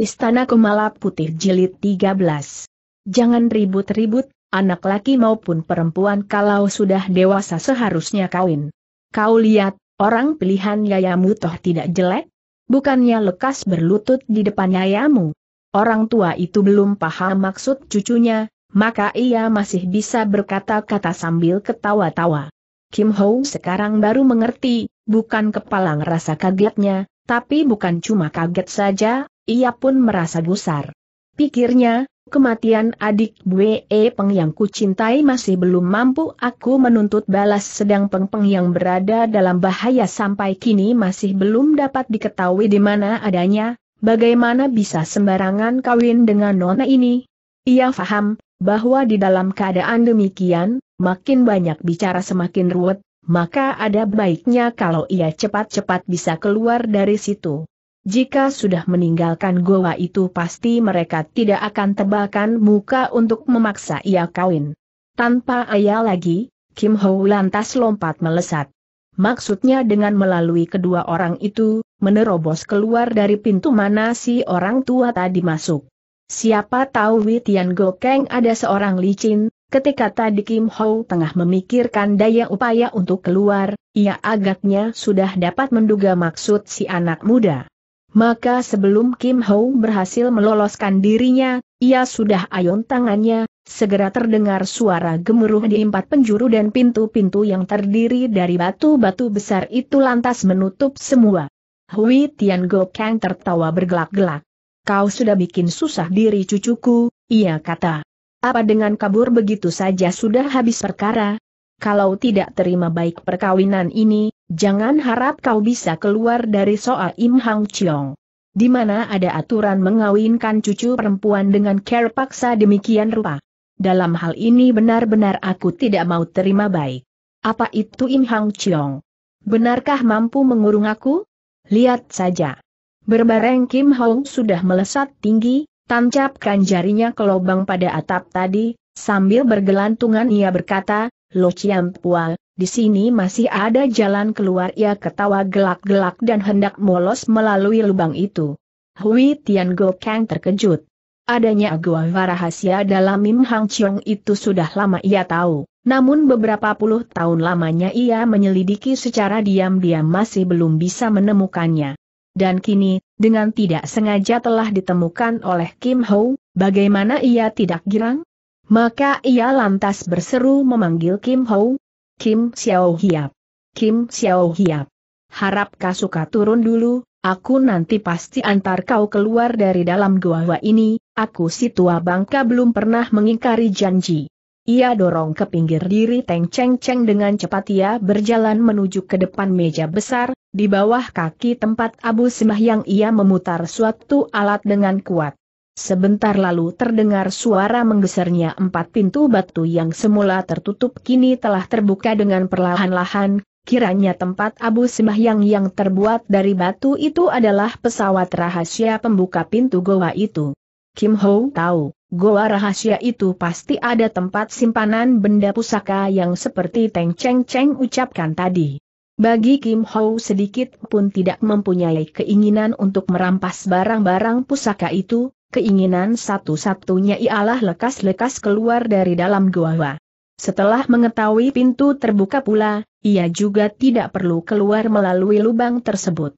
Istana Kumala Putih Jilid 13. Jangan ribut-ribut, anak laki maupun perempuan kalau sudah dewasa seharusnya kawin. Kau lihat, orang pilihan yayamu toh tidak jelek? Bukannya lekas berlutut di depan yayamu. Orang tua itu belum paham maksud cucunya, maka ia masih bisa berkata-kata sambil ketawa-tawa. Kim Ho sekarang baru mengerti, bukan kepala ngerasa kagetnya, tapi bukan cuma kaget saja, ia pun merasa gusar. Pikirnya, kematian adik Bue Peng yang kucintai masih belum mampu aku menuntut balas sedang Peng Peng yang berada dalam bahaya sampai kini masih belum dapat diketahui di mana adanya, bagaimana bisa sembarangan kawin dengan nona ini? Ia faham, bahwa di dalam keadaan demikian, makin banyak bicara semakin ruwet, maka ada baiknya kalau ia cepat-cepat bisa keluar dari situ. Jika sudah meninggalkan goa itu pasti mereka tidak akan tebalkan muka untuk memaksa ia kawin. Tanpa ayah lagi, Kim Ho lantas lompat melesat. Maksudnya dengan melalui kedua orang itu, menerobos keluar dari pintu mana si orang tua tadi masuk. Siapa tahu Witian Gokeng ada seorang licin, ketika tadi Kim Ho tengah memikirkan daya upaya untuk keluar, ia agaknya sudah dapat menduga maksud si anak muda. Maka sebelum Kim Ho berhasil meloloskan dirinya, ia sudah ayun tangannya, segera terdengar suara gemuruh di empat penjuru dan pintu-pintu yang terdiri dari batu-batu besar itu lantas menutup semua. Hui Tian Go Kang tertawa bergelak-gelak. Kau sudah bikin susah diri cucuku, ia kata. Apa dengan kabur begitu saja sudah habis perkara? Kalau tidak terima baik perkawinan ini, Jangan harap kau bisa keluar dari soal Im Hang Chiong. Di mana ada aturan mengawinkan cucu perempuan dengan care paksa demikian rupa. Dalam hal ini benar-benar aku tidak mau terima baik. Apa itu Im Hang Chiong? Benarkah mampu mengurung aku? Lihat saja. Berbareng Kim Hong sudah melesat tinggi, tancapkan jarinya ke lubang pada atap tadi, sambil bergelantungan ia berkata, Lo Chiang Pua, di sini masih ada jalan keluar ia ketawa gelak-gelak dan hendak molos melalui lubang itu. Hui Tian Go Kang terkejut. Adanya gua rahasia dalam Mim Hang Chiong itu sudah lama ia tahu, namun beberapa puluh tahun lamanya ia menyelidiki secara diam-diam masih belum bisa menemukannya. Dan kini, dengan tidak sengaja telah ditemukan oleh Kim Ho, bagaimana ia tidak girang? Maka ia lantas berseru memanggil Kim Ho, Kim Xiao Hiap. Kim Xiao Hiap. Harap suka turun dulu, aku nanti pasti antar kau keluar dari dalam gua ini, aku si tua bangka belum pernah mengingkari janji. Ia dorong ke pinggir diri Teng Cheng Cheng dengan cepat ia berjalan menuju ke depan meja besar, di bawah kaki tempat Abu Simah yang ia memutar suatu alat dengan kuat. Sebentar lalu terdengar suara menggesernya empat pintu batu yang semula tertutup kini telah terbuka dengan perlahan-lahan, kiranya tempat Abu Sembahyang yang terbuat dari batu itu adalah pesawat rahasia pembuka pintu goa itu. Kim Ho tahu, goa rahasia itu pasti ada tempat simpanan benda pusaka yang seperti Teng Cheng Cheng ucapkan tadi. Bagi Kim Ho sedikit pun tidak mempunyai keinginan untuk merampas barang-barang pusaka itu, keinginan satu-satunya ialah lekas-lekas keluar dari dalam gua. Setelah mengetahui pintu terbuka pula, ia juga tidak perlu keluar melalui lubang tersebut.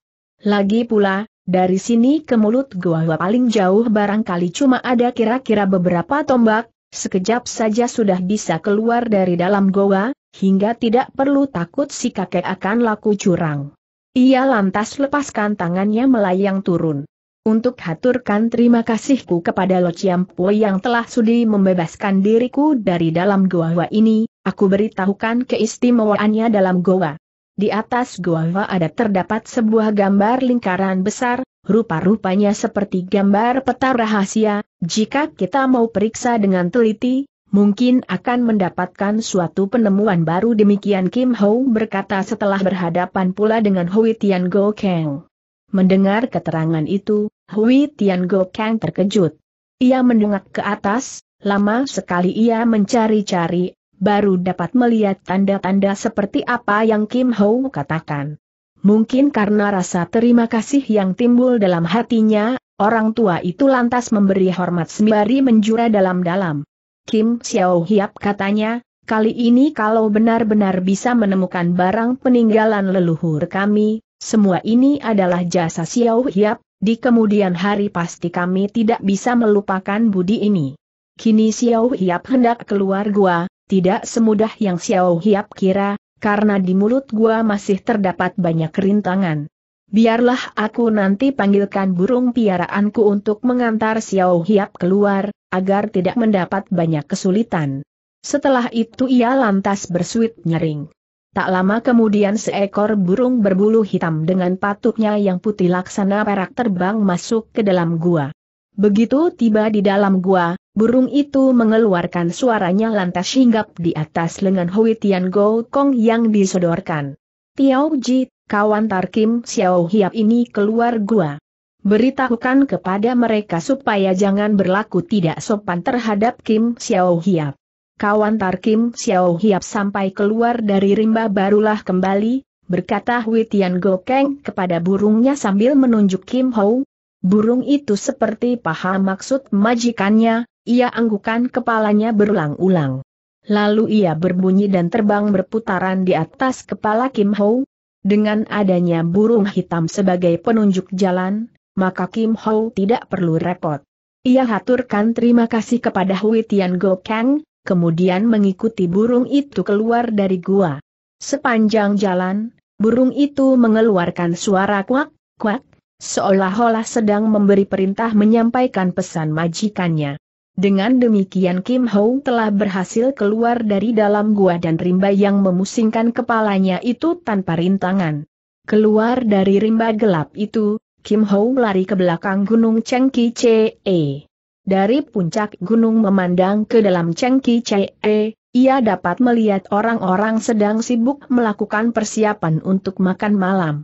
Lagi pula, dari sini ke mulut gua paling jauh barangkali cuma ada kira-kira beberapa tombak, sekejap saja sudah bisa keluar dari dalam gua, hingga tidak perlu takut si kakek akan laku curang. Ia lantas lepaskan tangannya melayang turun. Untuk haturkan terima kasihku kepada Lo Chiampo yang telah sudi membebaskan diriku dari dalam goa ini, aku beritahukan keistimewaannya dalam goa. Di atas goa ada terdapat sebuah gambar lingkaran besar, rupa-rupanya seperti gambar peta rahasia, jika kita mau periksa dengan teliti, mungkin akan mendapatkan suatu penemuan baru demikian Kim Ho berkata setelah berhadapan pula dengan Hui Tian Go Kang. Mendengar keterangan itu, Hui Tian Gokang terkejut. Ia mendengak ke atas, lama sekali ia mencari-cari, baru dapat melihat tanda-tanda seperti apa yang Kim Ho katakan. Mungkin karena rasa terima kasih yang timbul dalam hatinya, orang tua itu lantas memberi hormat sembari menjura dalam-dalam. Kim Xiao Hiap katanya, kali ini kalau benar-benar bisa menemukan barang peninggalan leluhur kami, semua ini adalah jasa Xiao Hiap, di kemudian hari pasti kami tidak bisa melupakan budi ini. Kini Xiao Hiap hendak keluar gua, tidak semudah yang Xiao Hiap kira, karena di mulut gua masih terdapat banyak rintangan. Biarlah aku nanti panggilkan burung piaraanku untuk mengantar Xiao Hiap keluar, agar tidak mendapat banyak kesulitan. Setelah itu ia lantas bersuit nyering. Tak lama kemudian seekor burung berbulu hitam dengan patuknya yang putih laksana perak terbang masuk ke dalam gua. Begitu tiba di dalam gua, burung itu mengeluarkan suaranya lantas hinggap di atas lengan Hui Tian Go Kong yang disodorkan. Tiao Ji, kawan Tarkim Xiao Hiap ini keluar gua. Beritahukan kepada mereka supaya jangan berlaku tidak sopan terhadap Kim Xiao Hiap kawan Tarkim Xiao Hiap sampai keluar dari rimba barulah kembali, berkata Hui Tian Gokeng kepada burungnya sambil menunjuk Kim Hou. Burung itu seperti paham maksud majikannya, ia anggukan kepalanya berulang-ulang. Lalu ia berbunyi dan terbang berputaran di atas kepala Kim Hou. Dengan adanya burung hitam sebagai penunjuk jalan, maka Kim Hou tidak perlu repot. Ia haturkan terima kasih kepada Hui Tian Gokeng, kemudian mengikuti burung itu keluar dari gua. Sepanjang jalan, burung itu mengeluarkan suara kuak, kuak, seolah-olah sedang memberi perintah menyampaikan pesan majikannya. Dengan demikian Kim Ho telah berhasil keluar dari dalam gua dan rimba yang memusingkan kepalanya itu tanpa rintangan. Keluar dari rimba gelap itu, Kim Ho lari ke belakang gunung Cheng Ki Chee. Dari puncak gunung memandang ke dalam Cengki Chee, ia dapat melihat orang-orang sedang sibuk melakukan persiapan untuk makan malam.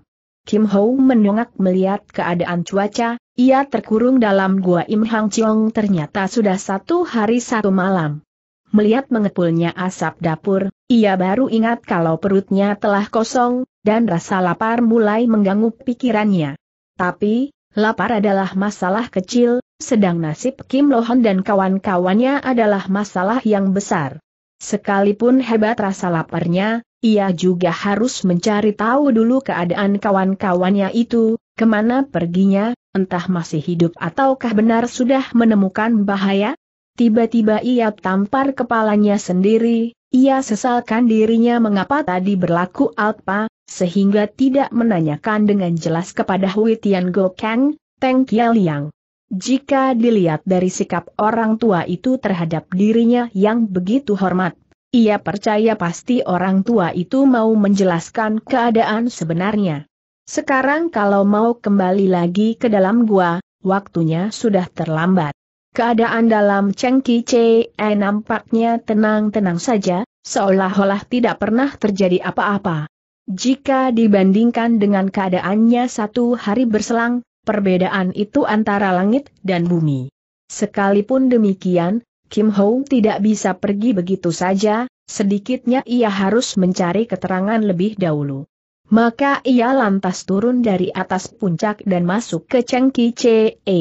Kim Ho mendongak melihat keadaan cuaca, ia terkurung dalam gua Im Hang Chiong ternyata sudah satu hari satu malam. Melihat mengepulnya asap dapur, ia baru ingat kalau perutnya telah kosong, dan rasa lapar mulai mengganggu pikirannya. Tapi, lapar adalah masalah kecil, sedang nasib Kim Lohan dan kawan-kawannya adalah masalah yang besar. Sekalipun hebat rasa laparnya, ia juga harus mencari tahu dulu keadaan kawan-kawannya itu, kemana perginya, entah masih hidup ataukah benar sudah menemukan bahaya. Tiba-tiba ia tampar kepalanya sendiri, ia sesalkan dirinya mengapa tadi berlaku alpa, sehingga tidak menanyakan dengan jelas kepada Hui Tian Go Kang, Teng Kiel Yang. Jika dilihat dari sikap orang tua itu terhadap dirinya yang begitu hormat, ia percaya pasti orang tua itu mau menjelaskan keadaan sebenarnya. Sekarang kalau mau kembali lagi ke dalam gua, waktunya sudah terlambat. Keadaan dalam cengki CE eh, nampaknya tenang-tenang saja, seolah-olah tidak pernah terjadi apa-apa. Jika dibandingkan dengan keadaannya satu hari berselang, perbedaan itu antara langit dan bumi. Sekalipun demikian, Kim Ho tidak bisa pergi begitu saja, sedikitnya ia harus mencari keterangan lebih dahulu. Maka ia lantas turun dari atas puncak dan masuk ke Cengki C.E.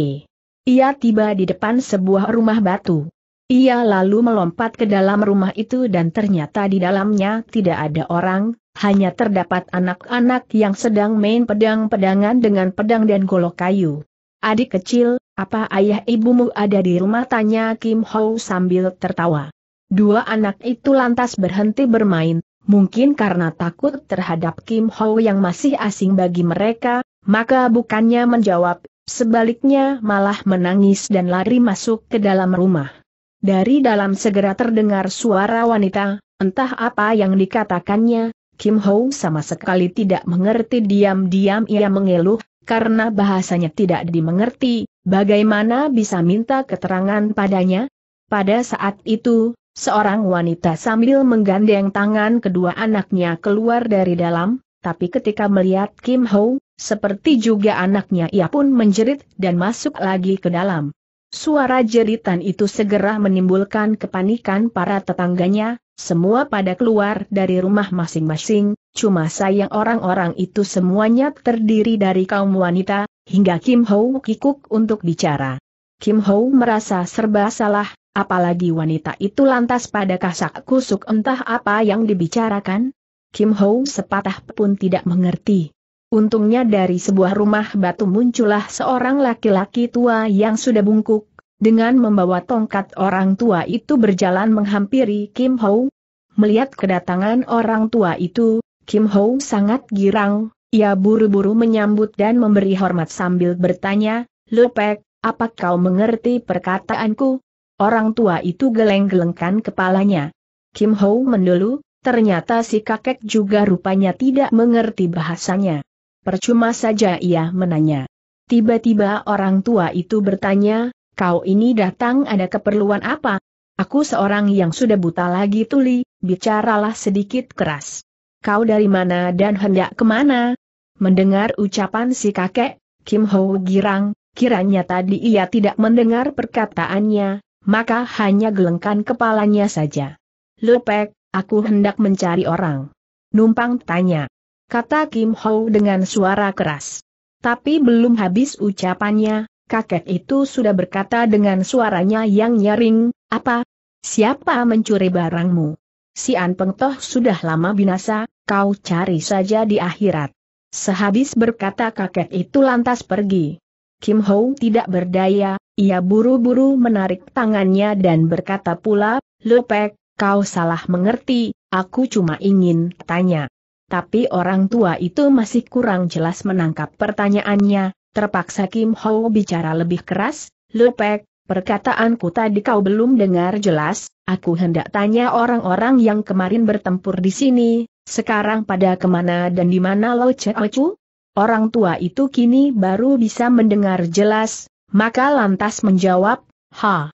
Ia tiba di depan sebuah rumah batu. Ia lalu melompat ke dalam rumah itu dan ternyata di dalamnya tidak ada orang, hanya terdapat anak-anak yang sedang main pedang-pedangan dengan pedang dan golok kayu. Adik kecil, apa ayah ibumu ada di rumah tanya Kim Ho sambil tertawa. Dua anak itu lantas berhenti bermain, mungkin karena takut terhadap Kim Ho yang masih asing bagi mereka, maka bukannya menjawab, sebaliknya malah menangis dan lari masuk ke dalam rumah. Dari dalam segera terdengar suara wanita, entah apa yang dikatakannya, Kim Ho sama sekali tidak mengerti diam-diam ia mengeluh, karena bahasanya tidak dimengerti, bagaimana bisa minta keterangan padanya? Pada saat itu, seorang wanita sambil menggandeng tangan kedua anaknya keluar dari dalam, tapi ketika melihat Kim Ho, seperti juga anaknya ia pun menjerit dan masuk lagi ke dalam. Suara jeritan itu segera menimbulkan kepanikan para tetangganya, semua pada keluar dari rumah masing-masing, cuma sayang orang-orang itu semuanya terdiri dari kaum wanita, hingga Kim Ho kikuk untuk bicara. Kim Ho merasa serba salah, apalagi wanita itu lantas pada kasak kusuk entah apa yang dibicarakan. Kim Ho sepatah pun tidak mengerti. Untungnya dari sebuah rumah batu muncullah seorang laki-laki tua yang sudah bungkuk, dengan membawa tongkat orang tua itu berjalan menghampiri Kim Ho. Melihat kedatangan orang tua itu, Kim Ho sangat girang, ia buru-buru menyambut dan memberi hormat sambil bertanya, Lopek, apa kau mengerti perkataanku? Orang tua itu geleng-gelengkan kepalanya. Kim Ho mendulu, ternyata si kakek juga rupanya tidak mengerti bahasanya percuma saja ia menanya. Tiba-tiba orang tua itu bertanya, kau ini datang ada keperluan apa? Aku seorang yang sudah buta lagi tuli, bicaralah sedikit keras. Kau dari mana dan hendak kemana? Mendengar ucapan si kakek, Kim Ho girang, kiranya tadi ia tidak mendengar perkataannya, maka hanya gelengkan kepalanya saja. Lepek, aku hendak mencari orang. Numpang tanya kata Kim Ho dengan suara keras. Tapi belum habis ucapannya, kakek itu sudah berkata dengan suaranya yang nyaring, apa? Siapa mencuri barangmu? Si An Peng Toh sudah lama binasa, kau cari saja di akhirat. Sehabis berkata kakek itu lantas pergi. Kim Ho tidak berdaya, ia buru-buru menarik tangannya dan berkata pula, Lepek, kau salah mengerti, aku cuma ingin tanya tapi orang tua itu masih kurang jelas menangkap pertanyaannya, terpaksa Kim Ho bicara lebih keras, Lupek, perkataanku tadi kau belum dengar jelas, aku hendak tanya orang-orang yang kemarin bertempur di sini, sekarang pada kemana dan di mana Lo Ocu? Orang tua itu kini baru bisa mendengar jelas, maka lantas menjawab, Ha!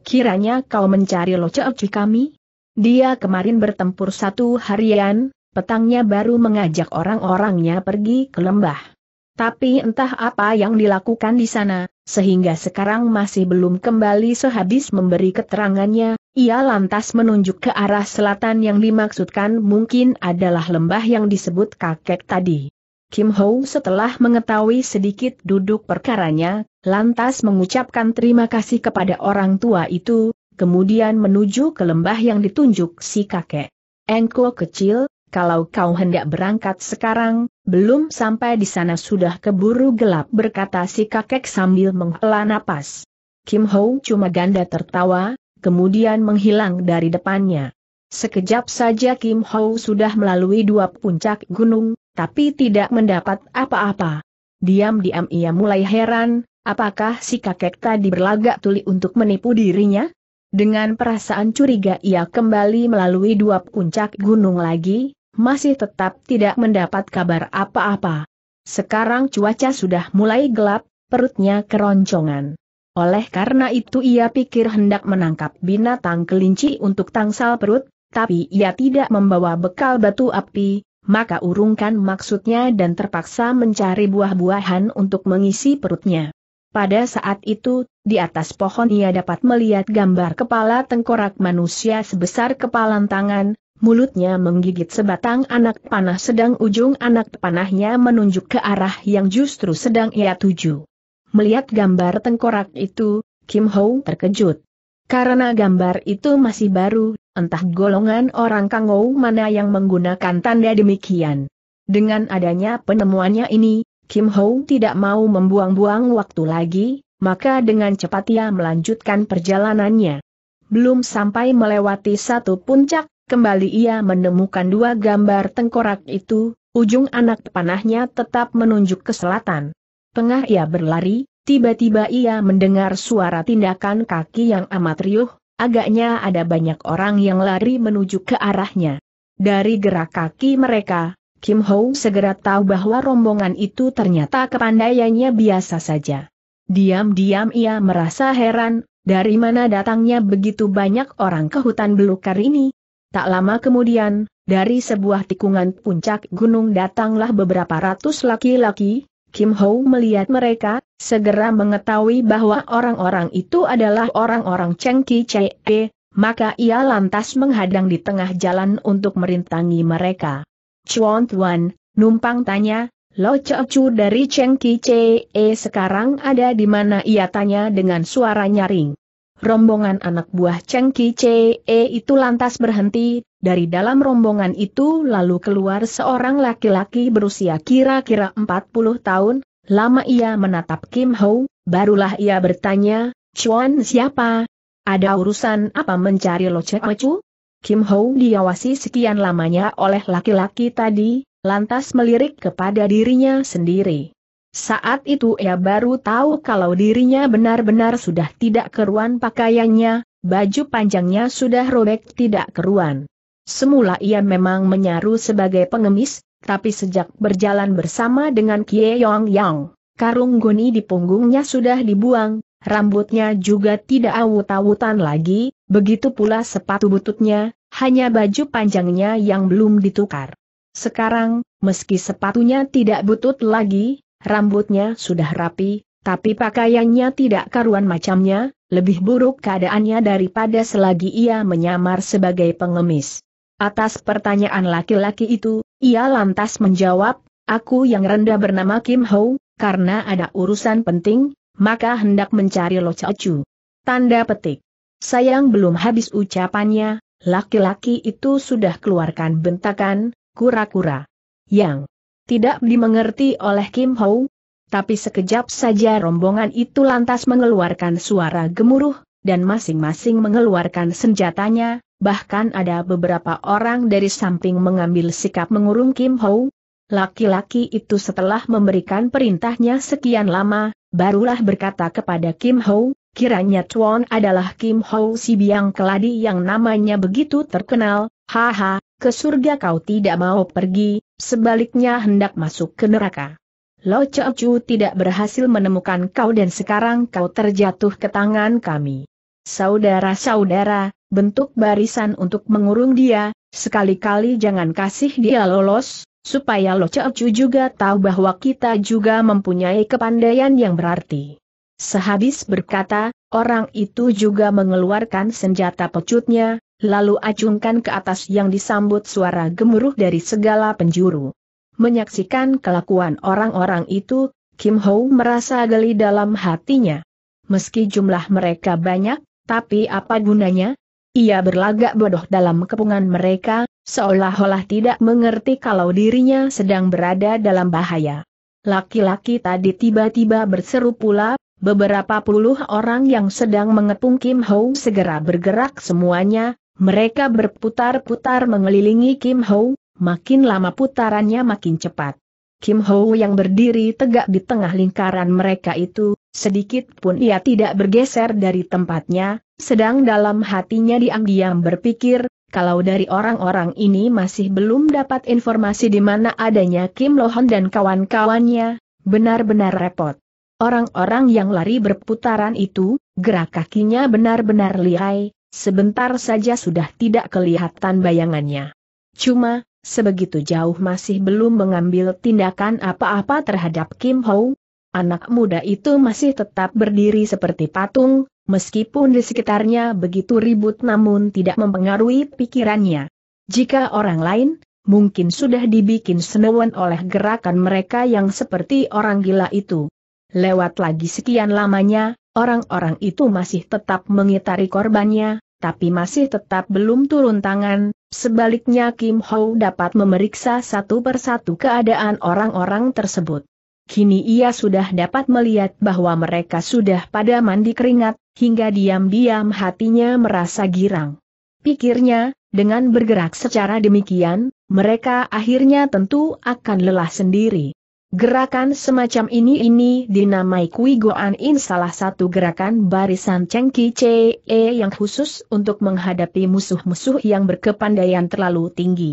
Kiranya kau mencari Lo Ocu kami? Dia kemarin bertempur satu harian, Petangnya baru mengajak orang-orangnya pergi ke lembah. Tapi entah apa yang dilakukan di sana, sehingga sekarang masih belum kembali sehabis memberi keterangannya, ia lantas menunjuk ke arah selatan yang dimaksudkan mungkin adalah lembah yang disebut kakek tadi. Kim Ho setelah mengetahui sedikit duduk perkaranya, lantas mengucapkan terima kasih kepada orang tua itu, kemudian menuju ke lembah yang ditunjuk si kakek. Engko kecil, kalau kau hendak berangkat sekarang, belum sampai di sana sudah keburu gelap berkata si kakek sambil menghela napas. Kim Ho cuma ganda tertawa, kemudian menghilang dari depannya. Sekejap saja Kim Ho sudah melalui dua puncak gunung, tapi tidak mendapat apa-apa. Diam-diam ia mulai heran, apakah si kakek tadi berlagak tuli untuk menipu dirinya? Dengan perasaan curiga ia kembali melalui dua puncak gunung lagi, masih tetap tidak mendapat kabar apa-apa. Sekarang cuaca sudah mulai gelap, perutnya keroncongan. Oleh karena itu ia pikir hendak menangkap binatang kelinci untuk tangsal perut, tapi ia tidak membawa bekal batu api, maka urungkan maksudnya dan terpaksa mencari buah-buahan untuk mengisi perutnya. Pada saat itu, di atas pohon ia dapat melihat gambar kepala tengkorak manusia sebesar kepalan tangan, mulutnya menggigit sebatang anak panah sedang ujung anak panahnya menunjuk ke arah yang justru sedang ia tuju. Melihat gambar tengkorak itu, Kim Ho terkejut. Karena gambar itu masih baru, entah golongan orang kangou mana yang menggunakan tanda demikian. Dengan adanya penemuannya ini, Kim Ho tidak mau membuang-buang waktu lagi, maka dengan cepat ia melanjutkan perjalanannya. Belum sampai melewati satu puncak, Kembali ia menemukan dua gambar tengkorak itu, ujung anak panahnya tetap menunjuk ke selatan. Tengah ia berlari, tiba-tiba ia mendengar suara tindakan kaki yang amat riuh, agaknya ada banyak orang yang lari menuju ke arahnya. Dari gerak kaki mereka, Kim Ho segera tahu bahwa rombongan itu ternyata kepandaiannya biasa saja. Diam-diam ia merasa heran, dari mana datangnya begitu banyak orang ke hutan belukar ini, Tak lama kemudian, dari sebuah tikungan puncak gunung datanglah beberapa ratus laki-laki, Kim Ho melihat mereka, segera mengetahui bahwa orang-orang itu adalah orang-orang Cheng Ki Chee, maka ia lantas menghadang di tengah jalan untuk merintangi mereka. Chuan Tuan, numpang tanya, Lo Chu dari Cheng Ki Chee sekarang ada di mana ia tanya dengan suara nyaring rombongan anak buah Cheng Ki Chee eh, itu lantas berhenti, dari dalam rombongan itu lalu keluar seorang laki-laki berusia kira-kira 40 tahun, lama ia menatap Kim Ho, barulah ia bertanya, Chuan siapa? Ada urusan apa mencari Lo Chek Mecu? Kim Ho diawasi sekian lamanya oleh laki-laki tadi, lantas melirik kepada dirinya sendiri. Saat itu ia baru tahu kalau dirinya benar-benar sudah tidak keruan pakaiannya, baju panjangnya sudah robek tidak keruan. Semula ia memang menyaru sebagai pengemis, tapi sejak berjalan bersama dengan Kie Yong Yang, karung goni di punggungnya sudah dibuang, rambutnya juga tidak awut-awutan lagi, begitu pula sepatu bututnya, hanya baju panjangnya yang belum ditukar. Sekarang, meski sepatunya tidak butut lagi, Rambutnya sudah rapi, tapi pakaiannya tidak karuan macamnya, lebih buruk keadaannya daripada selagi ia menyamar sebagai pengemis. Atas pertanyaan laki-laki itu, ia lantas menjawab, aku yang rendah bernama Kim Ho, karena ada urusan penting, maka hendak mencari Lo Chu. Tanda petik. Sayang belum habis ucapannya, laki-laki itu sudah keluarkan bentakan, kura-kura. Yang tidak dimengerti oleh Kim Ho. Tapi sekejap saja rombongan itu lantas mengeluarkan suara gemuruh, dan masing-masing mengeluarkan senjatanya, bahkan ada beberapa orang dari samping mengambil sikap mengurung Kim Ho. Laki-laki itu setelah memberikan perintahnya sekian lama, barulah berkata kepada Kim Ho, kiranya Chuan adalah Kim Ho si biang keladi yang namanya begitu terkenal, haha, ke surga kau tidak mau pergi, sebaliknya hendak masuk ke neraka. Lo Chu tidak berhasil menemukan kau dan sekarang kau terjatuh ke tangan kami. Saudara-saudara, bentuk barisan untuk mengurung dia, sekali-kali jangan kasih dia lolos, supaya Lo Chu juga tahu bahwa kita juga mempunyai kepandaian yang berarti. Sehabis berkata, orang itu juga mengeluarkan senjata pecutnya, lalu acungkan ke atas yang disambut suara gemuruh dari segala penjuru. Menyaksikan kelakuan orang-orang itu, Kim Ho merasa geli dalam hatinya. Meski jumlah mereka banyak, tapi apa gunanya? Ia berlagak bodoh dalam kepungan mereka, seolah-olah tidak mengerti kalau dirinya sedang berada dalam bahaya. Laki-laki tadi tiba-tiba berseru pula, beberapa puluh orang yang sedang mengepung Kim Ho segera bergerak semuanya, mereka berputar-putar mengelilingi Kim Ho, makin lama putarannya makin cepat. Kim Ho yang berdiri tegak di tengah lingkaran mereka itu, sedikit pun ia tidak bergeser dari tempatnya, sedang dalam hatinya diam-diam berpikir, kalau dari orang-orang ini masih belum dapat informasi di mana adanya Kim Lohon dan kawan-kawannya, benar-benar repot. Orang-orang yang lari berputaran itu, gerak kakinya benar-benar lihai, Sebentar saja sudah tidak kelihatan bayangannya. Cuma, sebegitu jauh masih belum mengambil tindakan apa-apa terhadap Kim Ho. Anak muda itu masih tetap berdiri seperti patung, meskipun di sekitarnya begitu ribut namun tidak mempengaruhi pikirannya. Jika orang lain, mungkin sudah dibikin senewan oleh gerakan mereka yang seperti orang gila itu. Lewat lagi sekian lamanya, orang-orang itu masih tetap mengitari korbannya, tapi masih tetap belum turun tangan, sebaliknya Kim Ho dapat memeriksa satu persatu keadaan orang-orang tersebut. Kini ia sudah dapat melihat bahwa mereka sudah pada mandi keringat, hingga diam-diam hatinya merasa girang. Pikirnya, dengan bergerak secara demikian, mereka akhirnya tentu akan lelah sendiri. Gerakan semacam ini ini dinamai Kui Goan In salah satu gerakan barisan Cheng Ki e yang khusus untuk menghadapi musuh-musuh yang berkepandaian terlalu tinggi.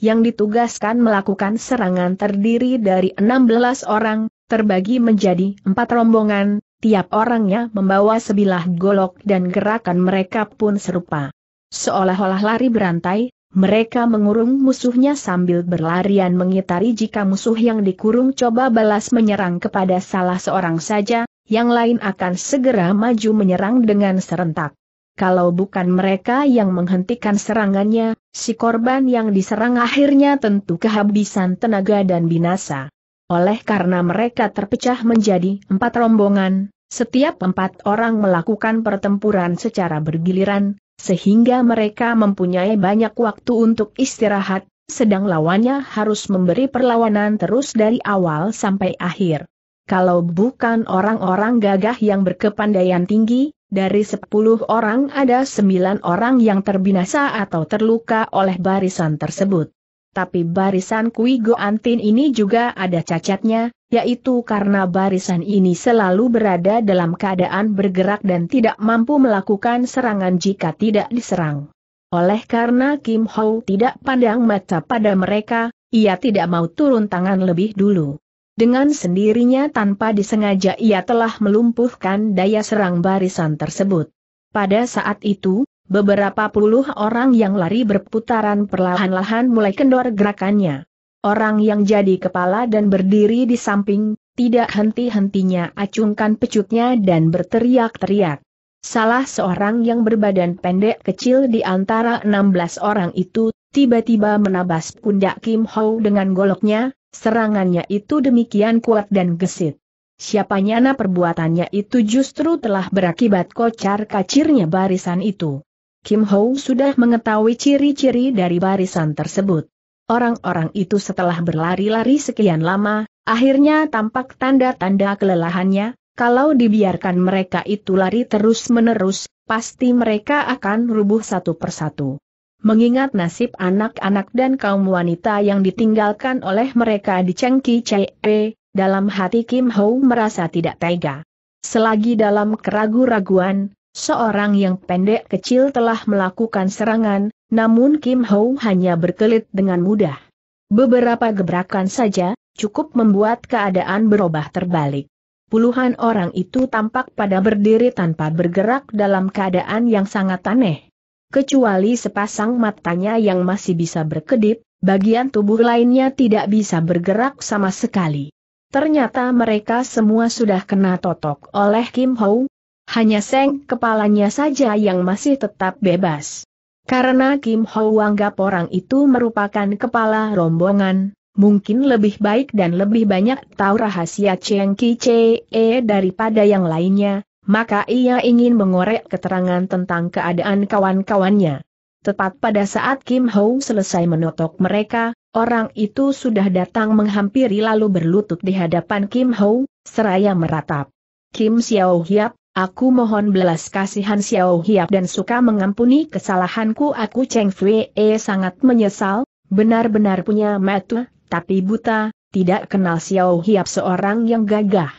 Yang ditugaskan melakukan serangan terdiri dari 16 orang, terbagi menjadi empat rombongan, tiap orangnya membawa sebilah golok dan gerakan mereka pun serupa. Seolah-olah lari berantai, mereka mengurung musuhnya sambil berlarian mengitari jika musuh yang dikurung coba balas menyerang kepada salah seorang saja, yang lain akan segera maju menyerang dengan serentak. Kalau bukan mereka yang menghentikan serangannya, si korban yang diserang akhirnya tentu kehabisan tenaga dan binasa. Oleh karena mereka terpecah menjadi empat rombongan, setiap empat orang melakukan pertempuran secara bergiliran, sehingga mereka mempunyai banyak waktu untuk istirahat, sedang lawannya harus memberi perlawanan terus dari awal sampai akhir. Kalau bukan orang-orang gagah yang berkepandaian tinggi, dari sepuluh orang ada sembilan orang yang terbinasa atau terluka oleh barisan tersebut. Tapi barisan Kui Goantin ini juga ada cacatnya, yaitu karena barisan ini selalu berada dalam keadaan bergerak dan tidak mampu melakukan serangan jika tidak diserang. Oleh karena Kim Ho tidak pandang mata pada mereka, ia tidak mau turun tangan lebih dulu. Dengan sendirinya tanpa disengaja ia telah melumpuhkan daya serang barisan tersebut. Pada saat itu, beberapa puluh orang yang lari berputaran perlahan-lahan mulai kendor gerakannya. Orang yang jadi kepala dan berdiri di samping, tidak henti-hentinya acungkan pecutnya dan berteriak-teriak. Salah seorang yang berbadan pendek kecil di antara 16 orang itu, tiba-tiba menabas pundak Kim Ho dengan goloknya, serangannya itu demikian kuat dan gesit. Siapa nyana perbuatannya itu justru telah berakibat kocar kacirnya barisan itu. Kim Ho sudah mengetahui ciri-ciri dari barisan tersebut. Orang-orang itu setelah berlari-lari sekian lama, akhirnya tampak tanda-tanda kelelahannya, kalau dibiarkan mereka itu lari terus-menerus, pasti mereka akan rubuh satu persatu. Mengingat nasib anak-anak dan kaum wanita yang ditinggalkan oleh mereka di Cengki Chee, dalam hati Kim Ho merasa tidak tega. Selagi dalam keraguan. raguan Seorang yang pendek kecil telah melakukan serangan, namun Kim Ho hanya berkelit dengan mudah. Beberapa gebrakan saja, cukup membuat keadaan berubah terbalik. Puluhan orang itu tampak pada berdiri tanpa bergerak dalam keadaan yang sangat aneh. Kecuali sepasang matanya yang masih bisa berkedip, bagian tubuh lainnya tidak bisa bergerak sama sekali. Ternyata mereka semua sudah kena totok oleh Kim Ho, hanya seng kepalanya saja yang masih tetap bebas. Karena Kim Ho anggap orang itu merupakan kepala rombongan, mungkin lebih baik dan lebih banyak tahu rahasia Cheng Ki Chee daripada yang lainnya, maka ia ingin mengorek keterangan tentang keadaan kawan-kawannya. Tepat pada saat Kim Ho selesai menotok mereka, orang itu sudah datang menghampiri lalu berlutut di hadapan Kim Ho, seraya meratap. Kim Xiao Hiap, Aku mohon belas kasihan Xiao Hiap dan suka mengampuni kesalahanku. Aku Cheng E sangat menyesal, benar-benar punya metu, tapi buta, tidak kenal Xiao Hiap seorang yang gagah.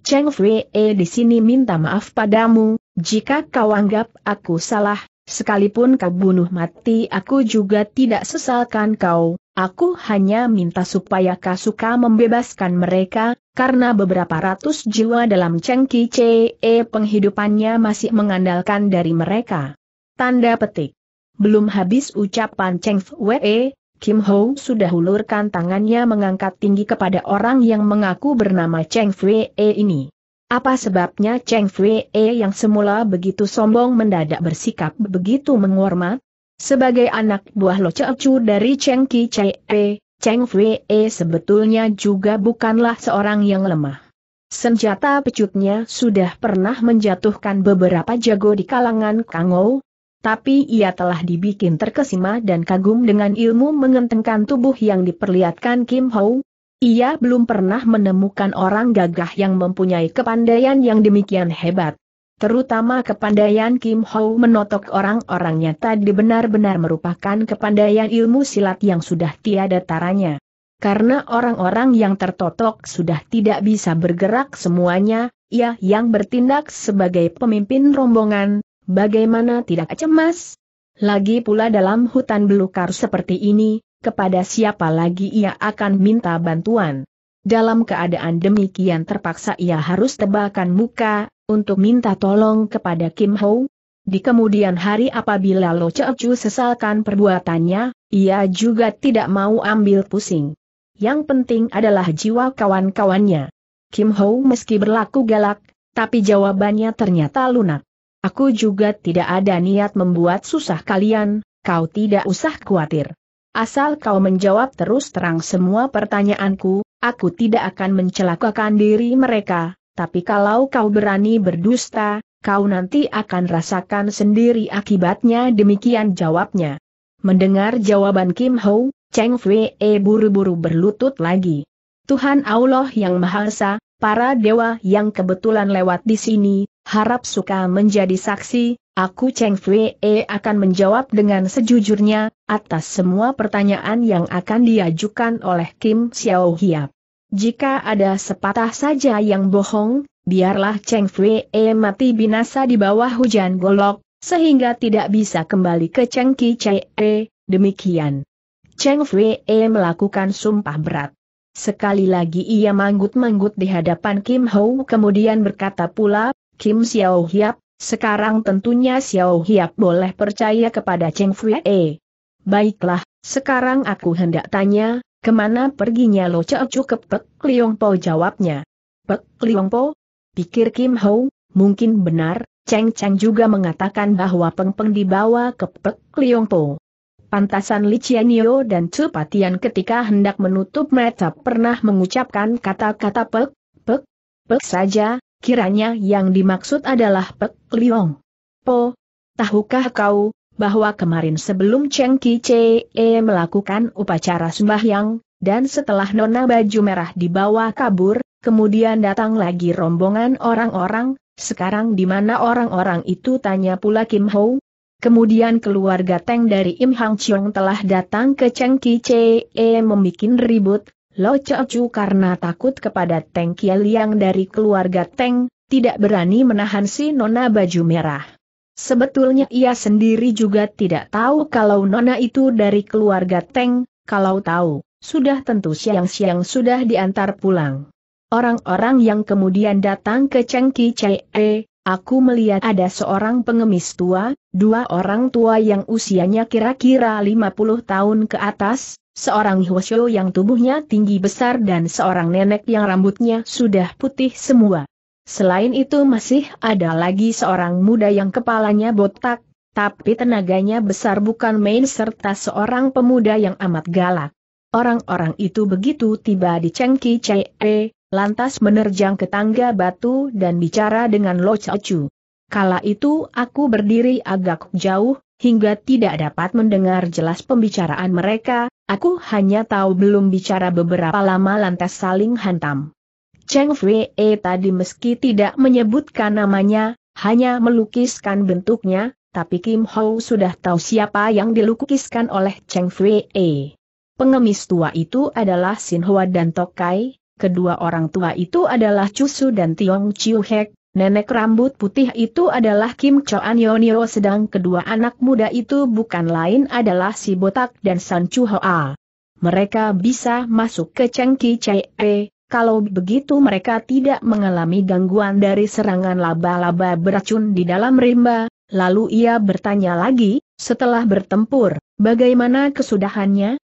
Cheng E di sini minta maaf padamu, jika kau anggap aku salah, Sekalipun kau bunuh mati aku juga tidak sesalkan kau, aku hanya minta supaya kau suka membebaskan mereka, karena beberapa ratus jiwa dalam cengki CE penghidupannya masih mengandalkan dari mereka. Tanda petik. Belum habis ucapan Cheng Wei, Kim Ho sudah hulurkan tangannya mengangkat tinggi kepada orang yang mengaku bernama Cheng Wei ini. Apa sebabnya Cheng Fei yang semula begitu sombong mendadak bersikap begitu menghormat? Sebagai anak buah Lo Chu dari Cheng Ki Chee, Cheng Fei sebetulnya juga bukanlah seorang yang lemah. Senjata pecutnya sudah pernah menjatuhkan beberapa jago di kalangan Kangou, tapi ia telah dibikin terkesima dan kagum dengan ilmu mengentengkan tubuh yang diperlihatkan Kim Ho, ia belum pernah menemukan orang gagah yang mempunyai kepandaian yang demikian hebat. Terutama kepandaian Kim Ho menotok orang-orangnya tadi benar-benar merupakan kepandaian ilmu silat yang sudah tiada taranya. Karena orang-orang yang tertotok sudah tidak bisa bergerak semuanya, ia yang bertindak sebagai pemimpin rombongan, bagaimana tidak cemas? Lagi pula dalam hutan belukar seperti ini, kepada siapa lagi ia akan minta bantuan. Dalam keadaan demikian terpaksa ia harus tebalkan muka, untuk minta tolong kepada Kim Ho. Di kemudian hari apabila Lo Chu sesalkan perbuatannya, ia juga tidak mau ambil pusing. Yang penting adalah jiwa kawan-kawannya. Kim Ho meski berlaku galak, tapi jawabannya ternyata lunak. Aku juga tidak ada niat membuat susah kalian, kau tidak usah khawatir. Asal kau menjawab terus terang semua pertanyaanku, aku tidak akan mencelakakan diri mereka, tapi kalau kau berani berdusta, kau nanti akan rasakan sendiri akibatnya demikian jawabnya. Mendengar jawaban Kim Ho, Cheng Fwee buru-buru berlutut lagi. Tuhan Allah yang Maha Esa, para dewa yang kebetulan lewat di sini, harap suka menjadi saksi, aku Cheng Fei e akan menjawab dengan sejujurnya, atas semua pertanyaan yang akan diajukan oleh Kim Xiao Hiap. Jika ada sepatah saja yang bohong, biarlah Cheng Fei e mati binasa di bawah hujan golok, sehingga tidak bisa kembali ke Cheng Ki Chai e, demikian. Cheng Fei melakukan sumpah berat. Sekali lagi ia manggut-manggut di hadapan Kim Ho kemudian berkata pula, Kim Xiao Hiap, sekarang tentunya Xiao Hiap boleh percaya kepada Cheng Fui E. Baiklah, sekarang aku hendak tanya, kemana perginya Lo Cheo Chu ke Pek Liong Po jawabnya. Pek Liong Po? Pikir Kim Ho, mungkin benar, Cheng Cheng juga mengatakan bahwa Peng Peng dibawa ke Pek Liong Po. Pantasan Licianio dan Patian ketika hendak menutup mata pernah mengucapkan kata-kata pek, pek, pek saja, kiranya yang dimaksud adalah pek liong. Po, tahukah kau, bahwa kemarin sebelum Cheng Ki e melakukan upacara sembahyang, dan setelah nona baju merah dibawa kabur, kemudian datang lagi rombongan orang-orang, sekarang di mana orang-orang itu tanya pula Kim Ho, Kemudian keluarga Teng dari Im Hang Chiong telah datang ke Cheng Ki Chee membuat ribut, Lo Chu karena takut kepada Teng Kiel Liang dari keluarga Teng, tidak berani menahan si Nona baju merah. Sebetulnya ia sendiri juga tidak tahu kalau Nona itu dari keluarga Teng, kalau tahu, sudah tentu siang-siang sudah diantar pulang. Orang-orang yang kemudian datang ke Cheng Ki Chee, Aku melihat ada seorang pengemis tua, dua orang tua yang usianya kira-kira 50 tahun ke atas, seorang Hwasyo yang tubuhnya tinggi besar dan seorang nenek yang rambutnya sudah putih semua. Selain itu masih ada lagi seorang muda yang kepalanya botak, tapi tenaganya besar bukan main serta seorang pemuda yang amat galak. Orang-orang itu begitu tiba di Cengki Chee, lantas menerjang ke tangga batu dan bicara dengan Lo Chu. Kala itu aku berdiri agak jauh, hingga tidak dapat mendengar jelas pembicaraan mereka, aku hanya tahu belum bicara beberapa lama lantas saling hantam. Cheng Fei eh, tadi meski tidak menyebutkan namanya, hanya melukiskan bentuknya, tapi Kim Ho sudah tahu siapa yang dilukiskan oleh Cheng Fei. Eh. Pengemis tua itu adalah Sin Hua dan Tokai, kedua orang tua itu adalah Cusu dan Tiong Chiu Hek, nenek rambut putih itu adalah Kim Choan Yonio sedang kedua anak muda itu bukan lain adalah si Botak dan San Chu Hoa. Mereka bisa masuk ke Chai Chee, kalau begitu mereka tidak mengalami gangguan dari serangan laba-laba beracun di dalam rimba, lalu ia bertanya lagi, setelah bertempur, bagaimana kesudahannya?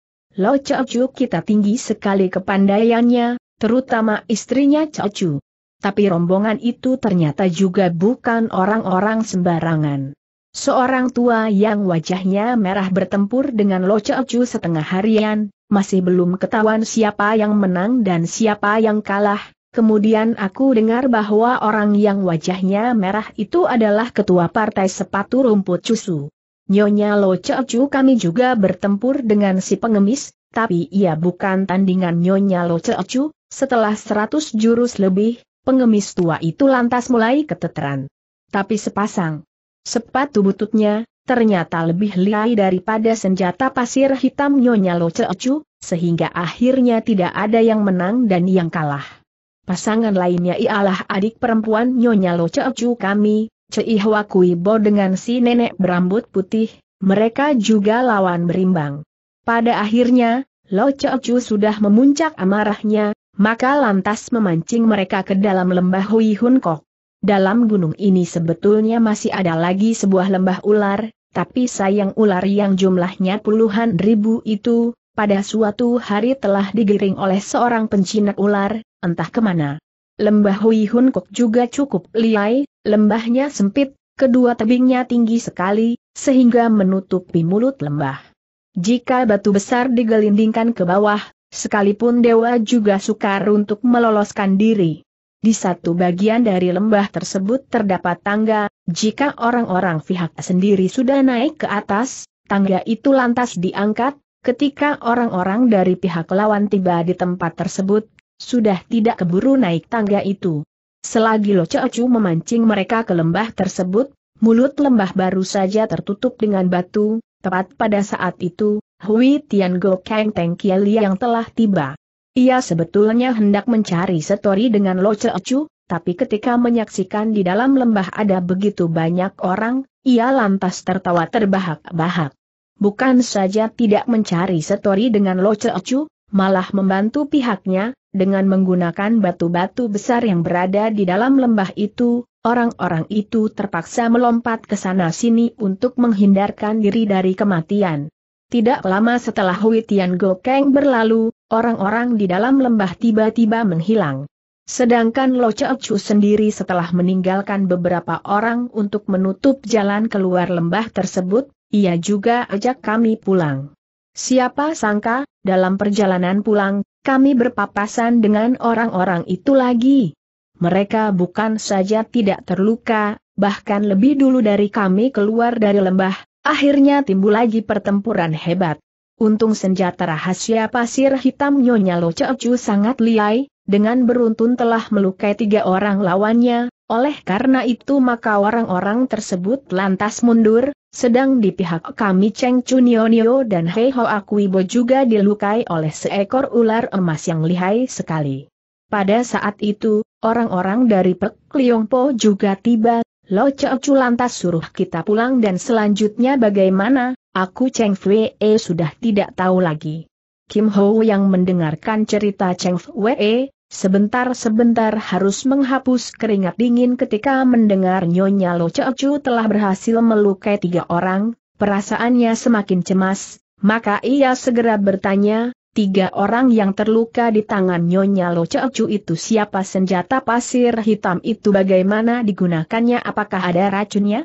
Lo Chao kita tinggi sekali kepandaiannya, terutama istrinya Cacu. Tapi rombongan itu ternyata juga bukan orang-orang sembarangan. Seorang tua yang wajahnya merah bertempur dengan Lo Cacu setengah harian, masih belum ketahuan siapa yang menang dan siapa yang kalah. Kemudian aku dengar bahwa orang yang wajahnya merah itu adalah ketua partai sepatu rumput Cusu. Nyonya Lo Cecu kami juga bertempur dengan si pengemis, tapi ia bukan tandingan Nyonya Lo Cecu, setelah seratus jurus lebih, pengemis tua itu lantas mulai keteteran. Tapi sepasang sepatu bututnya, ternyata lebih liai daripada senjata pasir hitam Nyonya Lo sehingga akhirnya tidak ada yang menang dan yang kalah. Pasangan lainnya ialah adik perempuan Nyonya Lo kami, Ceihwa Kuibo dengan si nenek berambut putih, mereka juga lawan berimbang. Pada akhirnya, Lo sudah memuncak amarahnya, maka lantas memancing mereka ke dalam lembah Hui Hun Kok. Dalam gunung ini sebetulnya masih ada lagi sebuah lembah ular, tapi sayang ular yang jumlahnya puluhan ribu itu, pada suatu hari telah digiring oleh seorang pencinak ular, entah kemana. Lembah Hui Hun Kok juga cukup liai, lembahnya sempit, kedua tebingnya tinggi sekali, sehingga menutupi mulut lembah. Jika batu besar digelindingkan ke bawah, sekalipun dewa juga sukar untuk meloloskan diri. Di satu bagian dari lembah tersebut terdapat tangga, jika orang-orang pihak sendiri sudah naik ke atas, tangga itu lantas diangkat, ketika orang-orang dari pihak lawan tiba di tempat tersebut, sudah tidak keburu naik tangga itu. Selagi Lo Ceocu memancing mereka ke lembah tersebut, mulut lembah baru saja tertutup dengan batu, Tepat pada saat itu, Hui Tian Go Kang Teng Kieli yang telah tiba. Ia sebetulnya hendak mencari setori dengan Lo Che Chu, tapi ketika menyaksikan di dalam lembah ada begitu banyak orang, ia lantas tertawa terbahak-bahak. Bukan saja tidak mencari setori dengan Lo Che Chu, malah membantu pihaknya, dengan menggunakan batu-batu besar yang berada di dalam lembah itu, Orang-orang itu terpaksa melompat ke sana-sini untuk menghindarkan diri dari kematian. Tidak lama setelah huitian Tian Gokeng berlalu, orang-orang di dalam lembah tiba-tiba menghilang. Sedangkan Lo Chu sendiri setelah meninggalkan beberapa orang untuk menutup jalan keluar lembah tersebut, ia juga ajak kami pulang. Siapa sangka, dalam perjalanan pulang, kami berpapasan dengan orang-orang itu lagi mereka bukan saja tidak terluka, bahkan lebih dulu dari kami keluar dari lembah, akhirnya timbul lagi pertempuran hebat. Untung senjata rahasia pasir hitam Nyonya Locecu sangat liai, dengan beruntun telah melukai tiga orang lawannya, oleh karena itu maka orang-orang tersebut lantas mundur, sedang di pihak kami Cheng Chunionio dan Hei Ho Akuibo juga dilukai oleh seekor ular emas yang lihai sekali. Pada saat itu, Orang-orang dari Pek Liongpo juga tiba, Lo Chok lantas suruh kita pulang dan selanjutnya bagaimana, aku Cheng Fwe sudah tidak tahu lagi. Kim Ho yang mendengarkan cerita Cheng Fwe, sebentar-sebentar harus menghapus keringat dingin ketika mendengar Nyonya Lo Chok telah berhasil melukai tiga orang, perasaannya semakin cemas, maka ia segera bertanya, Tiga orang yang terluka di tangan Nyonya Lo itu siapa senjata pasir hitam itu bagaimana digunakannya apakah ada racunnya?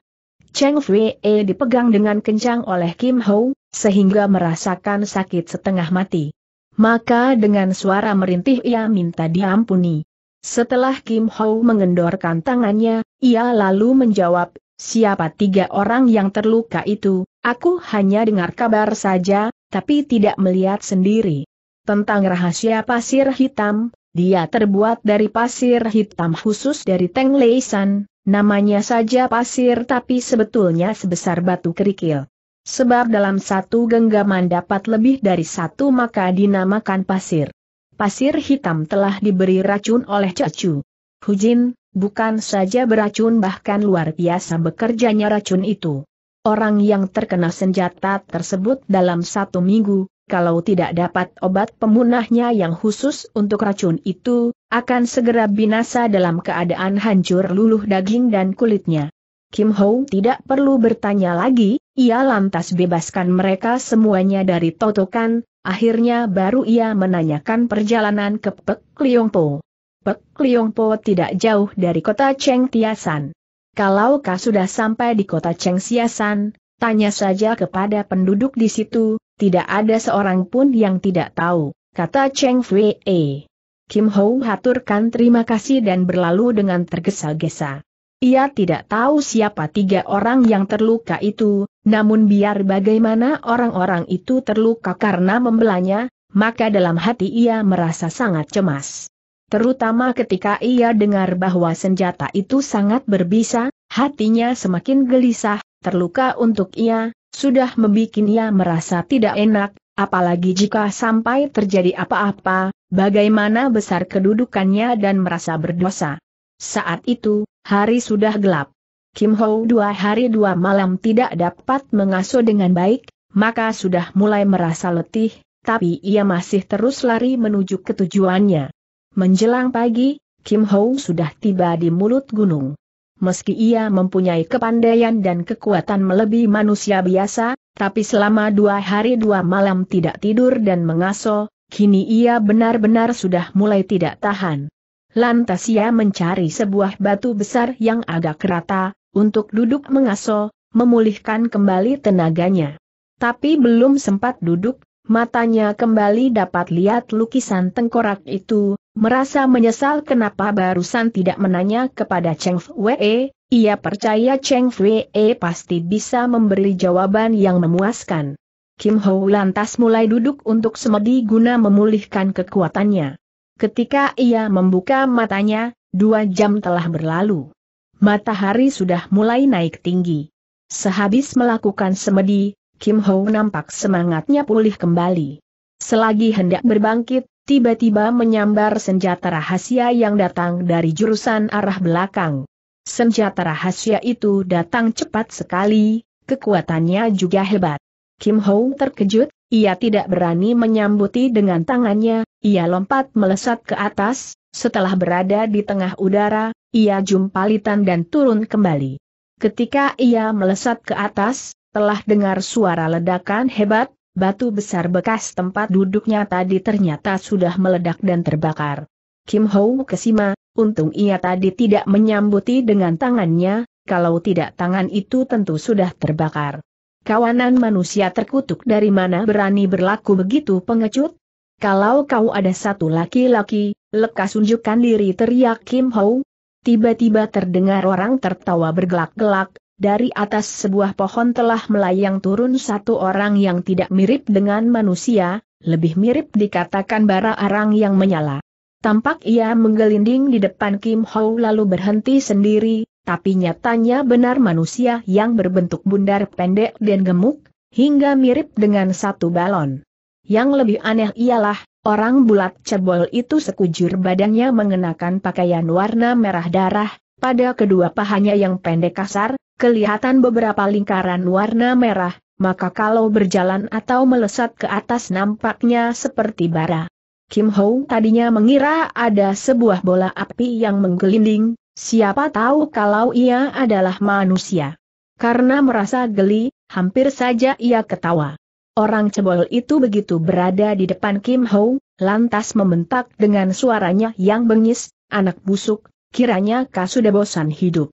Cheng Fue dipegang dengan kencang oleh Kim Ho, sehingga merasakan sakit setengah mati. Maka dengan suara merintih ia minta diampuni. Setelah Kim Ho mengendorkan tangannya, ia lalu menjawab, siapa tiga orang yang terluka itu, aku hanya dengar kabar saja, tapi tidak melihat sendiri. Tentang rahasia pasir hitam, dia terbuat dari pasir hitam khusus dari Teng Leisan, namanya saja pasir tapi sebetulnya sebesar batu kerikil. Sebab dalam satu genggaman dapat lebih dari satu maka dinamakan pasir. Pasir hitam telah diberi racun oleh Cacu. Hujin, bukan saja beracun bahkan luar biasa bekerjanya racun itu. Orang yang terkena senjata tersebut dalam satu minggu, kalau tidak dapat obat pemunahnya yang khusus untuk racun itu, akan segera binasa dalam keadaan hancur luluh daging dan kulitnya. Kim Ho tidak perlu bertanya lagi, ia lantas bebaskan mereka semuanya dari totokan, akhirnya baru ia menanyakan perjalanan ke Pek Liong Po. Pek Liong Po tidak jauh dari kota Cheng Tiasan. Kalau kau sudah sampai di kota Siasan, tanya saja kepada penduduk di situ, tidak ada seorang pun yang tidak tahu, kata Cheng Fei. Kim Ho haturkan terima kasih dan berlalu dengan tergesa-gesa. Ia tidak tahu siapa tiga orang yang terluka itu, namun biar bagaimana orang-orang itu terluka karena membelanya, maka dalam hati ia merasa sangat cemas. Terutama ketika ia dengar bahwa senjata itu sangat berbisa, hatinya semakin gelisah, terluka untuk ia, sudah membuatnya merasa tidak enak, apalagi jika sampai terjadi apa-apa, bagaimana besar kedudukannya dan merasa berdosa. Saat itu, hari sudah gelap. Kim Ho dua hari dua malam tidak dapat mengasuh dengan baik, maka sudah mulai merasa letih, tapi ia masih terus lari menuju ke tujuannya. Menjelang pagi, Kim Ho sudah tiba di mulut gunung. Meski ia mempunyai kepandaian dan kekuatan melebihi manusia biasa, tapi selama dua hari dua malam tidak tidur dan mengaso, kini ia benar-benar sudah mulai tidak tahan. Lantas ia mencari sebuah batu besar yang agak rata, untuk duduk mengaso, memulihkan kembali tenaganya. Tapi belum sempat duduk, matanya kembali dapat lihat lukisan tengkorak itu, merasa menyesal kenapa barusan tidak menanya kepada Cheng Wei, ia percaya Cheng Wei pasti bisa memberi jawaban yang memuaskan. Kim Ho lantas mulai duduk untuk semedi guna memulihkan kekuatannya. Ketika ia membuka matanya, dua jam telah berlalu. Matahari sudah mulai naik tinggi. Sehabis melakukan semedi, Kim Ho nampak semangatnya pulih kembali. Selagi hendak berbangkit, tiba-tiba menyambar senjata rahasia yang datang dari jurusan arah belakang. Senjata rahasia itu datang cepat sekali, kekuatannya juga hebat. Kim Ho terkejut, ia tidak berani menyambuti dengan tangannya, ia lompat melesat ke atas, setelah berada di tengah udara, ia jumpalitan dan turun kembali. Ketika ia melesat ke atas, telah dengar suara ledakan hebat, batu besar bekas tempat duduknya tadi ternyata sudah meledak dan terbakar. Kim Ho kesima, untung ia tadi tidak menyambuti dengan tangannya, kalau tidak tangan itu tentu sudah terbakar. Kawanan manusia terkutuk dari mana berani berlaku begitu pengecut? Kalau kau ada satu laki-laki, lekas unjukkan diri teriak Kim Ho. Tiba-tiba terdengar orang tertawa bergelak-gelak, dari atas sebuah pohon telah melayang turun satu orang yang tidak mirip dengan manusia, lebih mirip dikatakan bara arang yang menyala. Tampak ia menggelinding di depan Kim Hou lalu berhenti sendiri, tapi nyatanya benar manusia yang berbentuk bundar pendek dan gemuk, hingga mirip dengan satu balon. Yang lebih aneh ialah, orang bulat cebol itu sekujur badannya mengenakan pakaian warna merah darah, pada kedua pahanya yang pendek kasar, kelihatan beberapa lingkaran warna merah, maka kalau berjalan atau melesat ke atas nampaknya seperti bara. Kim Ho tadinya mengira ada sebuah bola api yang menggelinding, siapa tahu kalau ia adalah manusia. Karena merasa geli, hampir saja ia ketawa. Orang cebol itu begitu berada di depan Kim Ho, lantas membentak dengan suaranya yang bengis, anak busuk, kiranya kau sudah bosan hidup.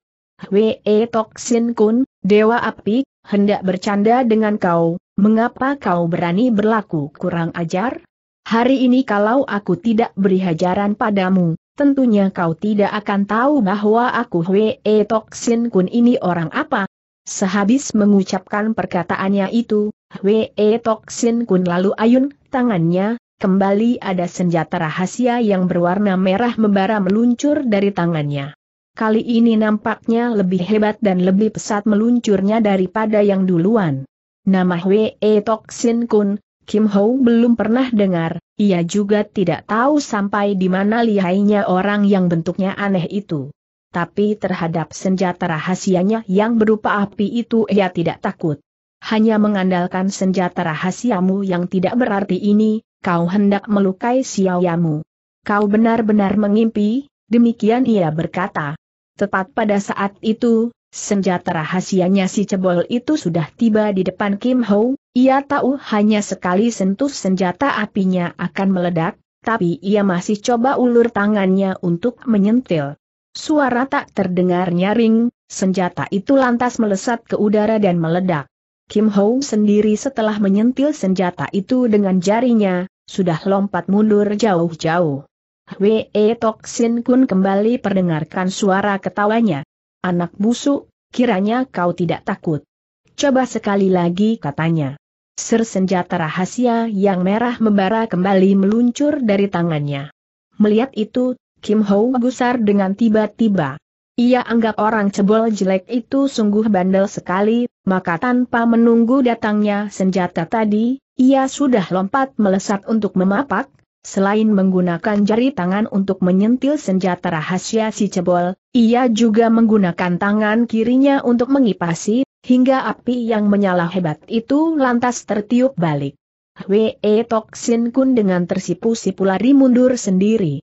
Hwe e Toksin Kun, Dewa Api, hendak bercanda dengan kau, mengapa kau berani berlaku kurang ajar? Hari ini kalau aku tidak beri hajaran padamu, tentunya kau tidak akan tahu bahwa aku Hwe e Toksin Kun ini orang apa. Sehabis mengucapkan perkataannya itu, Hwe e Toksin Kun lalu ayun tangannya, kembali ada senjata rahasia yang berwarna merah membara meluncur dari tangannya. Kali ini nampaknya lebih hebat dan lebih pesat meluncurnya daripada yang duluan. Nama Hwe Tok Sin Kun, Kim Ho belum pernah dengar, ia juga tidak tahu sampai di mana lihainya orang yang bentuknya aneh itu. Tapi terhadap senjata rahasianya yang berupa api itu ia tidak takut. Hanya mengandalkan senjata rahasiamu yang tidak berarti ini, kau hendak melukai Xiaoyamu. Kau benar-benar mengimpi, demikian ia berkata. Tepat pada saat itu, senjata rahasianya si cebol itu sudah tiba di depan Kim Ho, ia tahu hanya sekali sentuh senjata apinya akan meledak, tapi ia masih coba ulur tangannya untuk menyentil. Suara tak terdengar nyaring, senjata itu lantas melesat ke udara dan meledak. Kim Ho sendiri setelah menyentil senjata itu dengan jarinya, sudah lompat mundur jauh-jauh. Wee Tok Sin Kun kembali perdengarkan suara ketawanya. Anak busuk, kiranya kau tidak takut. Coba sekali lagi katanya. Ser senjata rahasia yang merah membara kembali meluncur dari tangannya. Melihat itu, Kim Ho gusar dengan tiba-tiba. Ia anggap orang cebol jelek itu sungguh bandel sekali, maka tanpa menunggu datangnya senjata tadi, ia sudah lompat melesat untuk memapak, selain menggunakan jari tangan untuk menyentil senjata rahasia si cebol, ia juga menggunakan tangan kirinya untuk mengipasi, hingga api yang menyala hebat itu lantas tertiup balik. We Toksin Kun dengan tersipu-sipu lari mundur sendiri.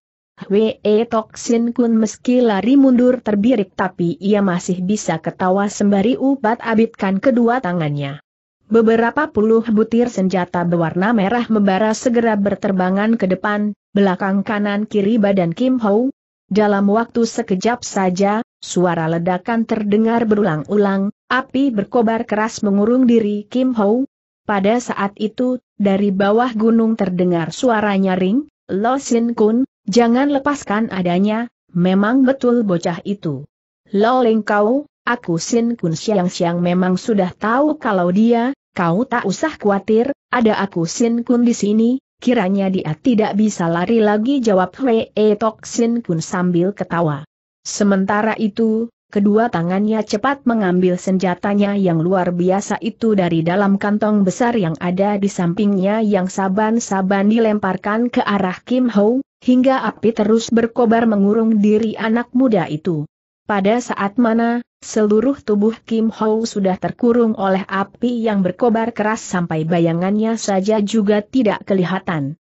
Wee Toksin Kun meski lari mundur terbirik tapi ia masih bisa ketawa sembari ubat abitkan kedua tangannya. Beberapa puluh butir senjata berwarna merah membara segera berterbangan ke depan, belakang kanan kiri badan Kim Ho. Dalam waktu sekejap saja, suara ledakan terdengar berulang-ulang, api berkobar keras mengurung diri Kim Ho. Pada saat itu, dari bawah gunung terdengar suara nyaring, Lo Sin Kun, Jangan lepaskan adanya, memang betul bocah itu. Lo kau, aku Sin Kun Siang Siang memang sudah tahu kalau dia, kau tak usah khawatir, ada aku Sin Kun di sini, kiranya dia tidak bisa lari lagi jawab Hwee Tok Sin Kun sambil ketawa. Sementara itu, kedua tangannya cepat mengambil senjatanya yang luar biasa itu dari dalam kantong besar yang ada di sampingnya yang saban-saban dilemparkan ke arah Kim Ho, Hingga api terus berkobar mengurung diri anak muda itu. Pada saat mana, seluruh tubuh Kim Ho sudah terkurung oleh api yang berkobar keras sampai bayangannya saja juga tidak kelihatan.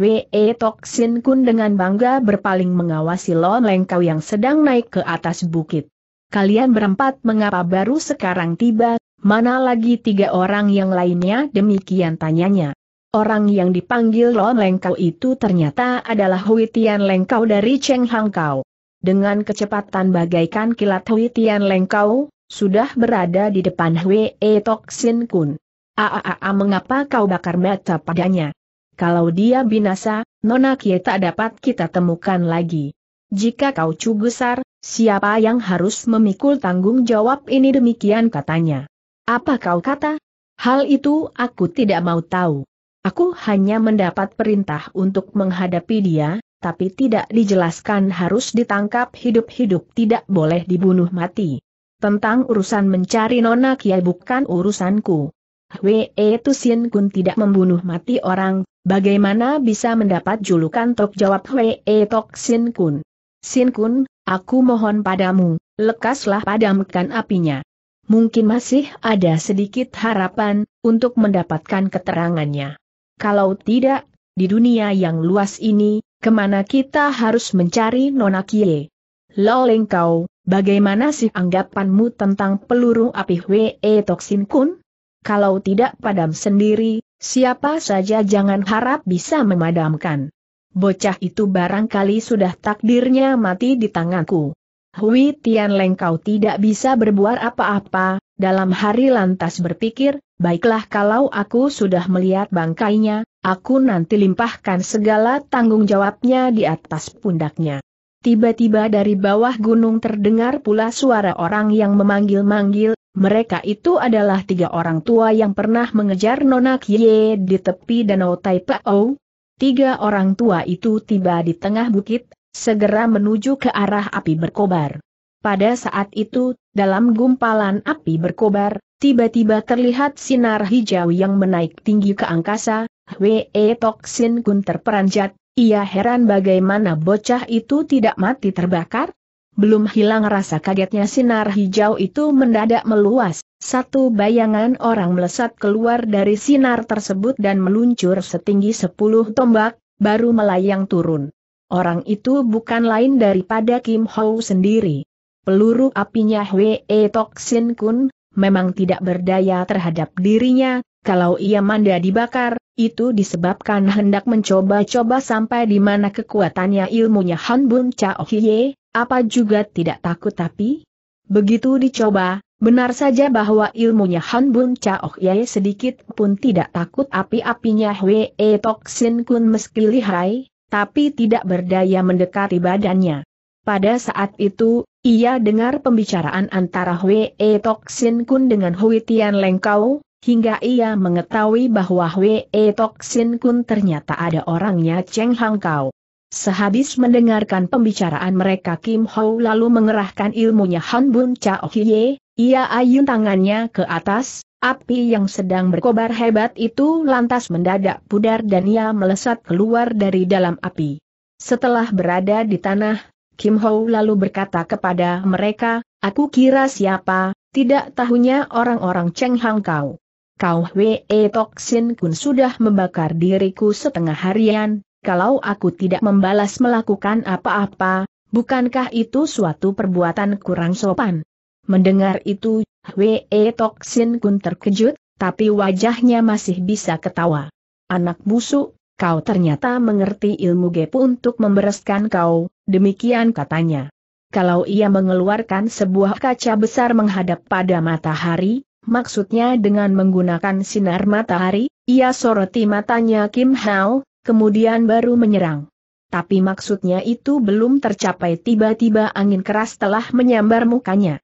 Wee Toksin Kun dengan bangga berpaling mengawasi Lon Lengkau yang sedang naik ke atas bukit. Kalian berempat mengapa baru sekarang tiba, mana lagi tiga orang yang lainnya demikian tanyanya. Orang yang dipanggil Lon Lengkau itu ternyata adalah Hui Tian Lengkau dari Cheng Hangkau. Dengan kecepatan bagaikan kilat Hui Tian Lengkau, sudah berada di depan Hui E Tok Sin Kun. Aaaa mengapa kau bakar mata padanya? Kalau dia binasa, Nona Kie tak dapat kita temukan lagi. Jika kau besar, siapa yang harus memikul tanggung jawab ini demikian katanya. Apa kau kata? Hal itu aku tidak mau tahu. Aku hanya mendapat perintah untuk menghadapi dia, tapi tidak dijelaskan harus ditangkap hidup-hidup tidak boleh dibunuh mati. Tentang urusan mencari Nona Kiai bukan urusanku. Hwe Tusin Kun tidak membunuh mati orang, bagaimana bisa mendapat julukan Tok jawab Hwe Tok Sin Kun. Sin Kun, aku mohon padamu, lekaslah padamkan apinya. Mungkin masih ada sedikit harapan, untuk mendapatkan keterangannya. Kalau tidak, di dunia yang luas ini, kemana kita harus mencari Nona Kie? Loleng kau, bagaimana sih anggapanmu tentang peluru api Hwe e Toksin Kun? Kalau tidak padam sendiri, siapa saja jangan harap bisa memadamkan. Bocah itu barangkali sudah takdirnya mati di tanganku. Hui Tian Lengkau tidak bisa berbuat apa-apa, dalam hari lantas berpikir, baiklah kalau aku sudah melihat bangkainya, aku nanti limpahkan segala tanggung jawabnya di atas pundaknya. Tiba-tiba dari bawah gunung terdengar pula suara orang yang memanggil-manggil, mereka itu adalah tiga orang tua yang pernah mengejar Nona Kie di tepi danau Taipao. Tiga orang tua itu tiba di tengah bukit, segera menuju ke arah api berkobar. Pada saat itu, dalam gumpalan api berkobar, tiba-tiba terlihat sinar hijau yang menaik tinggi ke angkasa, Hwe Toksin Gun terperanjat, ia heran bagaimana bocah itu tidak mati terbakar. Belum hilang rasa kagetnya sinar hijau itu mendadak meluas, satu bayangan orang melesat keluar dari sinar tersebut dan meluncur setinggi sepuluh tombak, baru melayang turun. Orang itu bukan lain daripada Kim Ho sendiri peluru apinya Hwee Tok Kun, memang tidak berdaya terhadap dirinya, kalau ia manda dibakar, itu disebabkan hendak mencoba-coba sampai di mana kekuatannya ilmunya Han Bun Chao Hiye, apa juga tidak takut tapi? Begitu dicoba, benar saja bahwa ilmunya Han Bun Chao Hiye sedikit pun tidak takut api-apinya Hwee Tok Kun meski lihai, tapi tidak berdaya mendekati badannya. Pada saat itu, ia dengar pembicaraan antara Hwee Tok Sin Kun dengan Hui Tian Lengkau, hingga ia mengetahui bahwa Hwee Tok Sin Kun ternyata ada orangnya Cheng Hang Kau. Sehabis mendengarkan pembicaraan mereka Kim Ho lalu mengerahkan ilmunya Han Bun Chao Hiye, ia ayun tangannya ke atas, api yang sedang berkobar hebat itu lantas mendadak pudar dan ia melesat keluar dari dalam api. Setelah berada di tanah, Kim Ho lalu berkata kepada mereka, aku kira siapa, tidak tahunya orang-orang Cheng Hang kau. Kau e Tok Sin Kun sudah membakar diriku setengah harian, kalau aku tidak membalas melakukan apa-apa, bukankah itu suatu perbuatan kurang sopan? Mendengar itu, e Tok Sin Kun terkejut, tapi wajahnya masih bisa ketawa. Anak busuk, kau ternyata mengerti ilmu gepu untuk membereskan kau, demikian katanya. Kalau ia mengeluarkan sebuah kaca besar menghadap pada matahari, maksudnya dengan menggunakan sinar matahari, ia soroti matanya Kim Hao, kemudian baru menyerang. Tapi maksudnya itu belum tercapai tiba-tiba angin keras telah menyambar mukanya.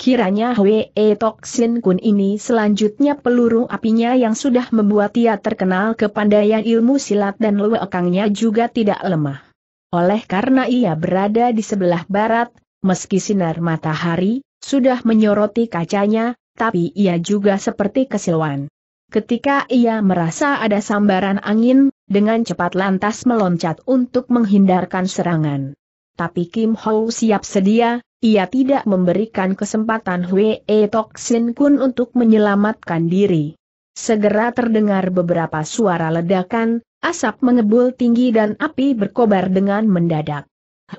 Kiranya Hwee Toksin Kun ini selanjutnya peluru apinya yang sudah membuat ia terkenal kepandaian ilmu silat dan lewekangnya juga tidak lemah. Oleh karena ia berada di sebelah barat, meski sinar matahari sudah menyoroti kacanya, tapi ia juga seperti kesiluan. Ketika ia merasa ada sambaran angin, dengan cepat lantas meloncat untuk menghindarkan serangan. Tapi Kim Ho siap sedia, ia tidak memberikan kesempatan Hwee Tok Sin Kun untuk menyelamatkan diri. Segera terdengar beberapa suara ledakan, Asap mengebul tinggi dan api berkobar dengan mendadak.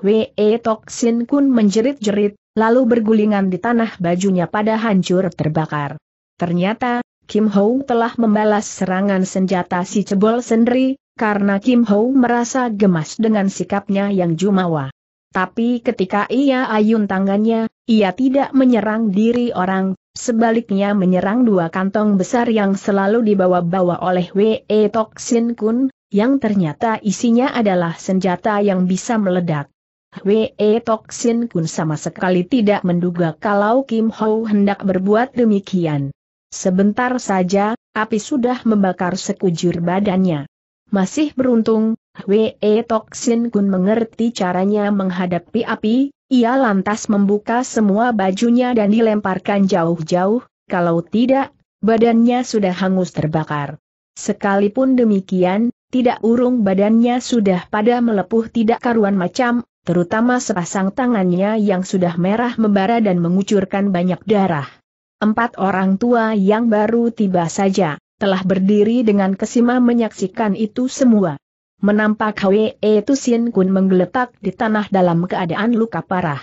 E Tok Toksin Kun menjerit-jerit, lalu bergulingan di tanah bajunya pada hancur terbakar. Ternyata, Kim Ho telah membalas serangan senjata si cebol sendiri, karena Kim Ho merasa gemas dengan sikapnya yang jumawa. Tapi ketika ia ayun tangannya, ia tidak menyerang diri orang, Sebaliknya menyerang dua kantong besar yang selalu dibawa-bawa oleh W.E. Toxin Kun, yang ternyata isinya adalah senjata yang bisa meledak. W.E. Toxin Kun sama sekali tidak menduga kalau Kim Ho hendak berbuat demikian. Sebentar saja, api sudah membakar sekujur badannya. Masih beruntung, W.E. Toxin Kun mengerti caranya menghadapi api, ia lantas membuka semua bajunya dan dilemparkan jauh-jauh, kalau tidak, badannya sudah hangus terbakar. Sekalipun demikian, tidak urung badannya sudah pada melepuh tidak karuan macam, terutama sepasang tangannya yang sudah merah membara dan mengucurkan banyak darah. Empat orang tua yang baru tiba saja, telah berdiri dengan kesima menyaksikan itu semua menampak Hwee Tusin Kun menggeletak di tanah dalam keadaan luka parah.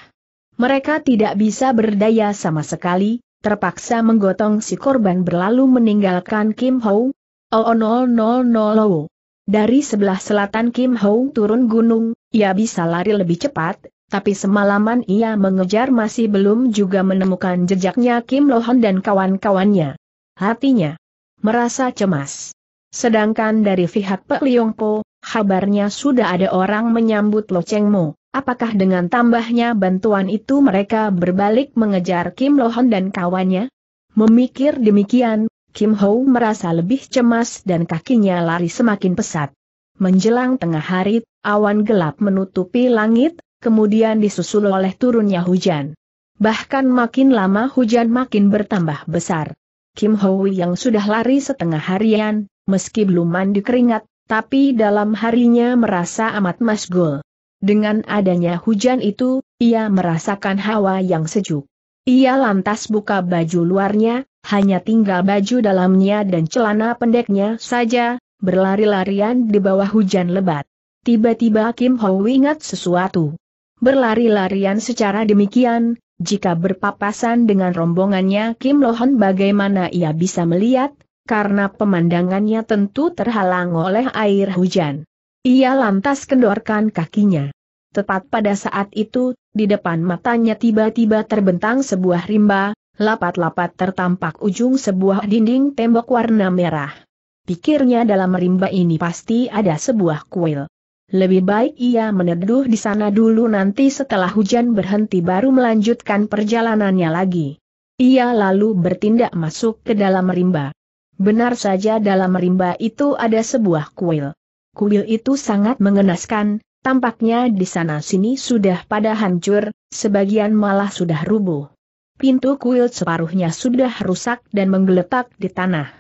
Mereka tidak bisa berdaya sama sekali, terpaksa menggotong si korban berlalu meninggalkan Kim Ho. Oh no. Dari sebelah selatan Kim Ho turun gunung, ia bisa lari lebih cepat, tapi semalaman ia mengejar masih belum juga menemukan jejaknya Kim Lohan dan kawan-kawannya. Hatinya merasa cemas. Sedangkan dari pihak Pek Liong Po, Kabarnya sudah ada orang menyambut locengmu. apakah dengan tambahnya bantuan itu mereka berbalik mengejar Kim Lohon dan kawannya? Memikir demikian, Kim Ho merasa lebih cemas dan kakinya lari semakin pesat. Menjelang tengah hari, awan gelap menutupi langit, kemudian disusul oleh turunnya hujan. Bahkan makin lama hujan makin bertambah besar. Kim Ho yang sudah lari setengah harian, meski belum mandi keringat, tapi dalam harinya merasa amat masgul. Dengan adanya hujan itu, ia merasakan hawa yang sejuk. Ia lantas buka baju luarnya, hanya tinggal baju dalamnya dan celana pendeknya saja, berlari-larian di bawah hujan lebat. Tiba-tiba Kim Ho ingat sesuatu. Berlari-larian secara demikian, jika berpapasan dengan rombongannya Kim Lohan bagaimana ia bisa melihat, karena pemandangannya tentu terhalang oleh air hujan. Ia lantas kendorkan kakinya. Tepat pada saat itu, di depan matanya tiba-tiba terbentang sebuah rimba, lapat-lapat tertampak ujung sebuah dinding tembok warna merah. Pikirnya dalam rimba ini pasti ada sebuah kuil. Lebih baik ia meneduh di sana dulu nanti setelah hujan berhenti baru melanjutkan perjalanannya lagi. Ia lalu bertindak masuk ke dalam rimba. Benar saja dalam rimba itu ada sebuah kuil. Kuil itu sangat mengenaskan, tampaknya di sana-sini sudah pada hancur, sebagian malah sudah rubuh. Pintu kuil separuhnya sudah rusak dan menggeletak di tanah.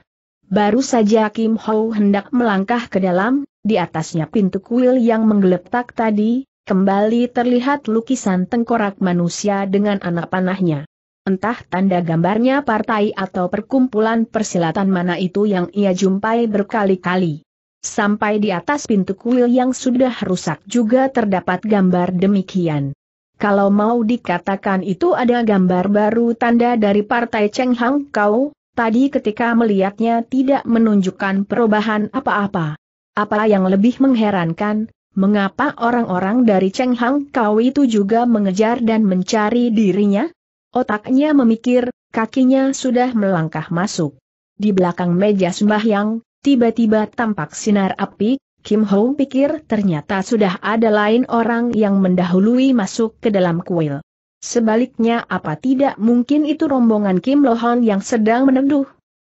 Baru saja Kim Ho hendak melangkah ke dalam, di atasnya pintu kuil yang menggeletak tadi, kembali terlihat lukisan tengkorak manusia dengan anak panahnya entah tanda gambarnya partai atau perkumpulan persilatan mana itu yang ia jumpai berkali-kali. Sampai di atas pintu kuil yang sudah rusak juga terdapat gambar demikian. Kalau mau dikatakan itu ada gambar baru tanda dari partai Cheng Hang Kau, tadi ketika melihatnya tidak menunjukkan perubahan apa-apa. Apa yang lebih mengherankan, mengapa orang-orang dari Cheng Hang Kau itu juga mengejar dan mencari dirinya? Otaknya memikir, kakinya sudah melangkah masuk. Di belakang meja sembahyang, tiba-tiba tampak sinar api, Kim Ho pikir ternyata sudah ada lain orang yang mendahului masuk ke dalam kuil. Sebaliknya apa tidak mungkin itu rombongan Kim Lo Hon yang sedang meneduh?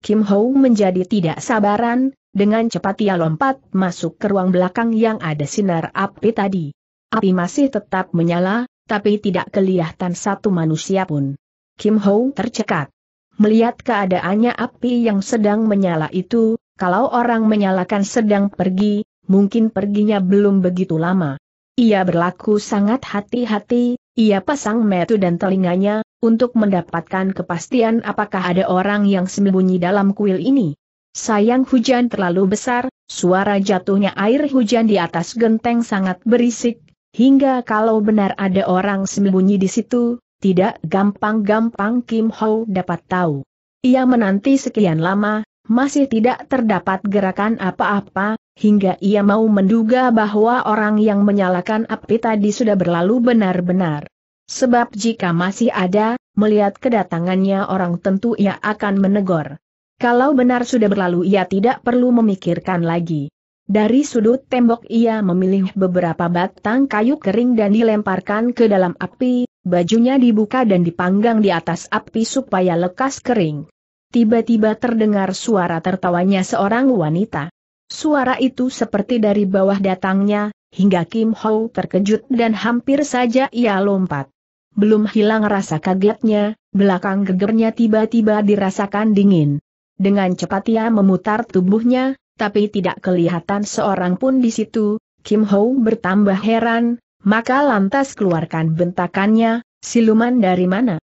Kim Ho menjadi tidak sabaran, dengan cepat ia lompat masuk ke ruang belakang yang ada sinar api tadi. Api masih tetap menyala, tapi tidak kelihatan satu manusia pun. Kim Ho tercekat. Melihat keadaannya api yang sedang menyala itu, kalau orang menyalakan sedang pergi, mungkin perginya belum begitu lama. Ia berlaku sangat hati-hati, ia pasang metu dan telinganya, untuk mendapatkan kepastian apakah ada orang yang sembunyi dalam kuil ini. Sayang hujan terlalu besar, suara jatuhnya air hujan di atas genteng sangat berisik, Hingga kalau benar ada orang sembunyi di situ, tidak gampang-gampang Kim Ho dapat tahu. Ia menanti sekian lama, masih tidak terdapat gerakan apa-apa, hingga ia mau menduga bahwa orang yang menyalakan api tadi sudah berlalu benar-benar. Sebab jika masih ada, melihat kedatangannya orang tentu ia akan menegur. Kalau benar sudah berlalu ia tidak perlu memikirkan lagi. Dari sudut tembok ia memilih beberapa batang kayu kering dan dilemparkan ke dalam api, bajunya dibuka dan dipanggang di atas api supaya lekas kering. Tiba-tiba terdengar suara tertawanya seorang wanita. Suara itu seperti dari bawah datangnya, hingga Kim Ho terkejut dan hampir saja ia lompat. Belum hilang rasa kagetnya, belakang gegernya tiba-tiba dirasakan dingin. Dengan cepat ia memutar tubuhnya, tapi tidak kelihatan seorang pun di situ, Kim Ho bertambah heran, maka lantas keluarkan bentakannya, siluman dari mana?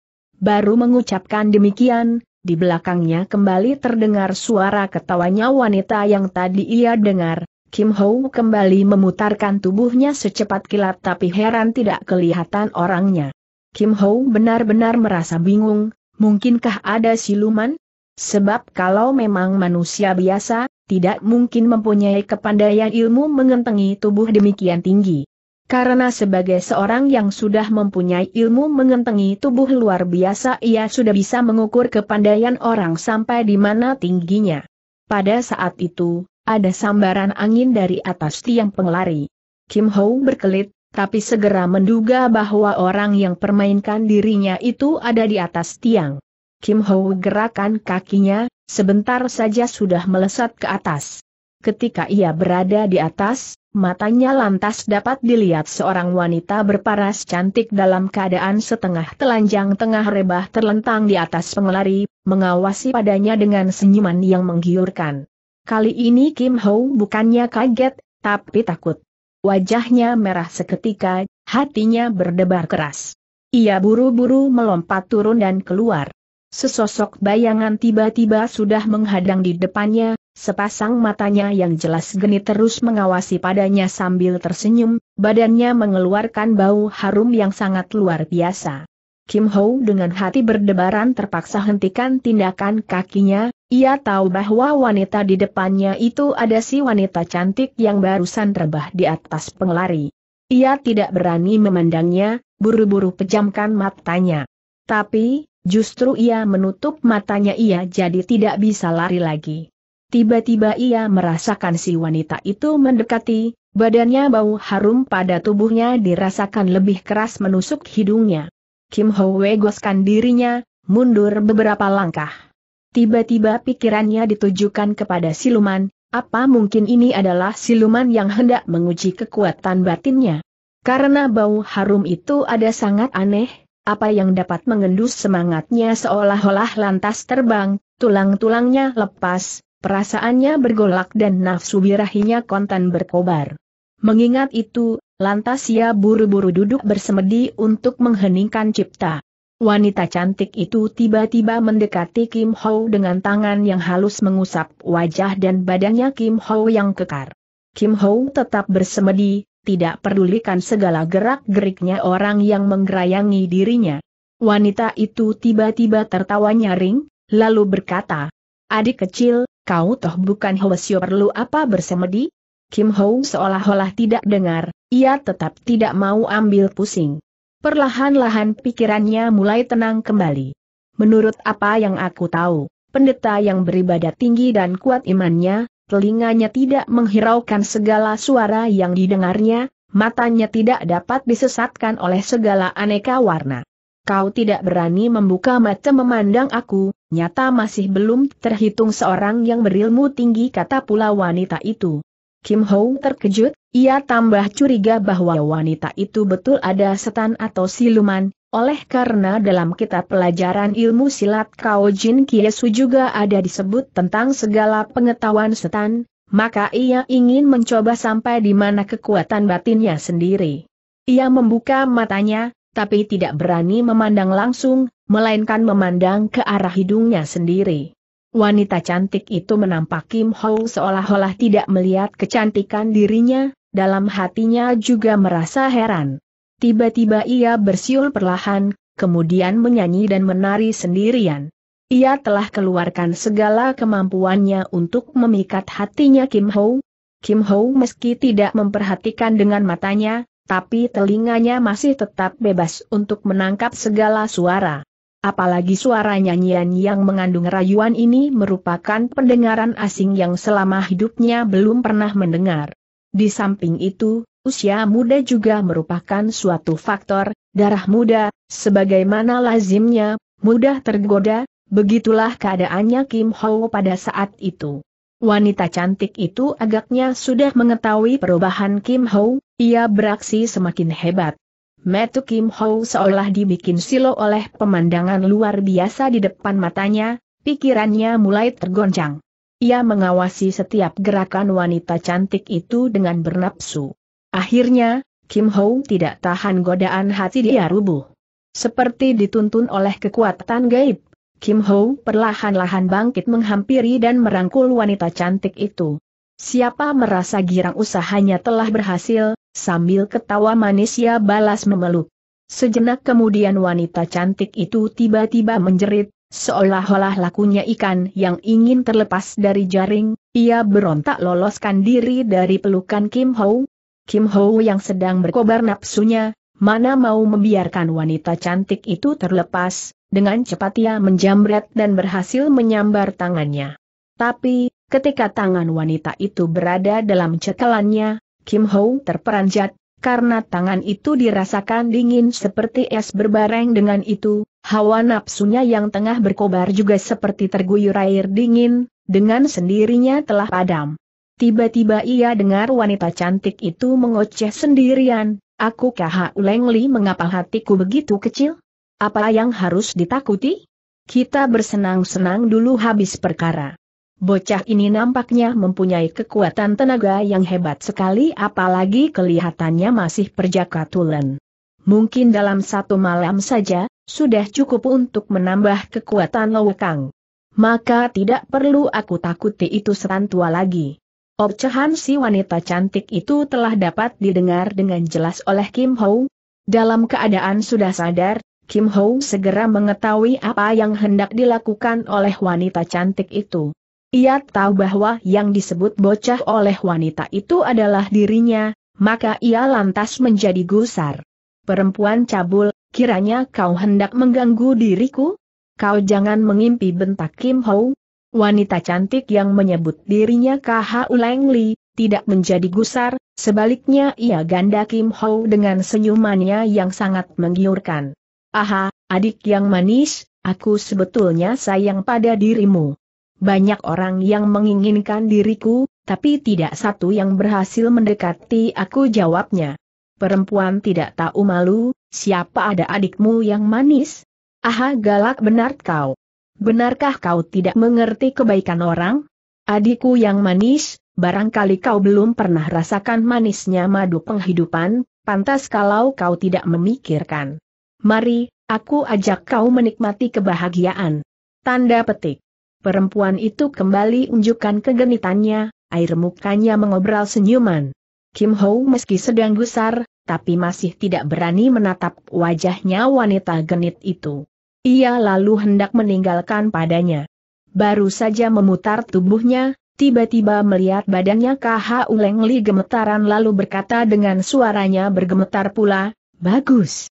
Baru mengucapkan demikian, di belakangnya kembali terdengar suara ketawanya wanita yang tadi ia dengar, Kim Ho kembali memutarkan tubuhnya secepat kilat tapi heran tidak kelihatan orangnya. Kim Ho benar-benar merasa bingung, mungkinkah ada siluman? Sebab kalau memang manusia biasa, tidak mungkin mempunyai kepandaian ilmu mengentengi tubuh demikian tinggi. Karena sebagai seorang yang sudah mempunyai ilmu mengentengi tubuh luar biasa ia sudah bisa mengukur kepandaian orang sampai di mana tingginya. Pada saat itu, ada sambaran angin dari atas tiang pengelari. Kim Ho berkelit, tapi segera menduga bahwa orang yang permainkan dirinya itu ada di atas tiang. Kim Ho gerakan kakinya, sebentar saja sudah melesat ke atas. Ketika ia berada di atas, matanya lantas dapat dilihat seorang wanita berparas cantik dalam keadaan setengah telanjang tengah rebah terlentang di atas pengelari, mengawasi padanya dengan senyuman yang menggiurkan. Kali ini Kim Ho bukannya kaget, tapi takut. Wajahnya merah seketika, hatinya berdebar keras. Ia buru-buru melompat turun dan keluar. Sesosok bayangan tiba-tiba sudah menghadang di depannya, sepasang matanya yang jelas geni terus mengawasi padanya sambil tersenyum, badannya mengeluarkan bau harum yang sangat luar biasa. Kim Ho dengan hati berdebaran terpaksa hentikan tindakan kakinya, ia tahu bahwa wanita di depannya itu ada si wanita cantik yang barusan rebah di atas pengelari. Ia tidak berani memandangnya, buru-buru pejamkan matanya. Tapi, Justru ia menutup matanya ia jadi tidak bisa lari lagi. Tiba-tiba ia merasakan si wanita itu mendekati, badannya bau harum pada tubuhnya dirasakan lebih keras menusuk hidungnya. Kim Ho Wei dirinya, mundur beberapa langkah. Tiba-tiba pikirannya ditujukan kepada siluman, apa mungkin ini adalah siluman yang hendak menguji kekuatan batinnya? Karena bau harum itu ada sangat aneh, apa yang dapat mengendus semangatnya seolah-olah lantas terbang, tulang-tulangnya lepas, perasaannya bergolak dan nafsu birahinya kontan berkobar. Mengingat itu, lantas ia buru-buru duduk bersemedi untuk mengheningkan cipta. Wanita cantik itu tiba-tiba mendekati Kim Ho dengan tangan yang halus mengusap wajah dan badannya Kim Ho yang kekar. Kim Ho tetap bersemedi, tidak pedulikan segala gerak-geriknya orang yang menggerayangi dirinya. Wanita itu tiba-tiba tertawa nyaring, lalu berkata, Adik kecil, kau toh bukan Hwasyo perlu apa bersemedi? Kim Ho seolah-olah tidak dengar, ia tetap tidak mau ambil pusing. Perlahan-lahan pikirannya mulai tenang kembali. Menurut apa yang aku tahu, pendeta yang beribadah tinggi dan kuat imannya, telinganya tidak menghiraukan segala suara yang didengarnya, matanya tidak dapat disesatkan oleh segala aneka warna. Kau tidak berani membuka mata memandang aku, nyata masih belum terhitung seorang yang berilmu tinggi kata pula wanita itu. Kim Ho terkejut, ia tambah curiga bahwa wanita itu betul ada setan atau siluman, oleh karena dalam kitab pelajaran ilmu silat Kao Jin Kiesu juga ada disebut tentang segala pengetahuan setan, maka ia ingin mencoba sampai di mana kekuatan batinnya sendiri. Ia membuka matanya, tapi tidak berani memandang langsung, melainkan memandang ke arah hidungnya sendiri. Wanita cantik itu menampak Kim Ho seolah-olah tidak melihat kecantikan dirinya, dalam hatinya juga merasa heran. Tiba-tiba ia bersiul perlahan, kemudian menyanyi dan menari sendirian. Ia telah keluarkan segala kemampuannya untuk memikat hatinya Kim Ho. Kim Ho meski tidak memperhatikan dengan matanya, tapi telinganya masih tetap bebas untuk menangkap segala suara. Apalagi suara nyanyian yang mengandung rayuan ini merupakan pendengaran asing yang selama hidupnya belum pernah mendengar. Di samping itu, usia muda juga merupakan suatu faktor, darah muda, sebagaimana lazimnya, mudah tergoda, begitulah keadaannya Kim Ho pada saat itu. Wanita cantik itu agaknya sudah mengetahui perubahan Kim Ho, ia beraksi semakin hebat. Metu Kim Ho seolah dibikin silo oleh pemandangan luar biasa di depan matanya, pikirannya mulai tergoncang. Ia mengawasi setiap gerakan wanita cantik itu dengan bernapsu. Akhirnya, Kim Ho tidak tahan godaan hati dia rubuh. Seperti dituntun oleh kekuatan gaib, Kim Ho perlahan-lahan bangkit menghampiri dan merangkul wanita cantik itu. Siapa merasa girang usahanya telah berhasil, sambil ketawa manis ia balas memeluk. Sejenak kemudian wanita cantik itu tiba-tiba menjerit, seolah-olah lakunya ikan yang ingin terlepas dari jaring, ia berontak loloskan diri dari pelukan Kim Ho, Kim Ho yang sedang berkobar nafsunya, mana mau membiarkan wanita cantik itu terlepas, dengan cepat ia menjamret dan berhasil menyambar tangannya. Tapi, ketika tangan wanita itu berada dalam cekalannya, Kim Ho terperanjat, karena tangan itu dirasakan dingin seperti es berbareng dengan itu, hawa nafsunya yang tengah berkobar juga seperti terguyur air dingin, dengan sendirinya telah padam. Tiba-tiba ia dengar wanita cantik itu mengoceh sendirian, aku kah Lengli mengapa hatiku begitu kecil? Apa yang harus ditakuti? Kita bersenang-senang dulu habis perkara. Bocah ini nampaknya mempunyai kekuatan tenaga yang hebat sekali apalagi kelihatannya masih perjaka tulen. Mungkin dalam satu malam saja, sudah cukup untuk menambah kekuatan Lowekang. Maka tidak perlu aku takuti itu setan tua lagi. Orcehan si wanita cantik itu telah dapat didengar dengan jelas oleh Kim Ho. Dalam keadaan sudah sadar, Kim Ho segera mengetahui apa yang hendak dilakukan oleh wanita cantik itu. Ia tahu bahwa yang disebut bocah oleh wanita itu adalah dirinya, maka ia lantas menjadi gusar. Perempuan cabul, kiranya kau hendak mengganggu diriku? Kau jangan mengimpi bentak Kim Ho, wanita cantik yang menyebut dirinya KH Uleng Li, tidak menjadi gusar, sebaliknya ia ganda Kim Ho dengan senyumannya yang sangat menggiurkan. Aha, adik yang manis, aku sebetulnya sayang pada dirimu. Banyak orang yang menginginkan diriku, tapi tidak satu yang berhasil mendekati aku jawabnya. Perempuan tidak tahu malu, siapa ada adikmu yang manis? Aha galak benar kau. Benarkah kau tidak mengerti kebaikan orang? Adikku yang manis, barangkali kau belum pernah rasakan manisnya madu penghidupan, pantas kalau kau tidak memikirkan. Mari, aku ajak kau menikmati kebahagiaan. Tanda petik. Perempuan itu kembali unjukkan kegenitannya, air mukanya mengobral senyuman. Kim Ho meski sedang gusar, tapi masih tidak berani menatap wajahnya wanita genit itu. Ia lalu hendak meninggalkan padanya. Baru saja memutar tubuhnya, tiba-tiba melihat badannya KH Uleng gemetaran lalu berkata dengan suaranya bergemetar pula, Bagus.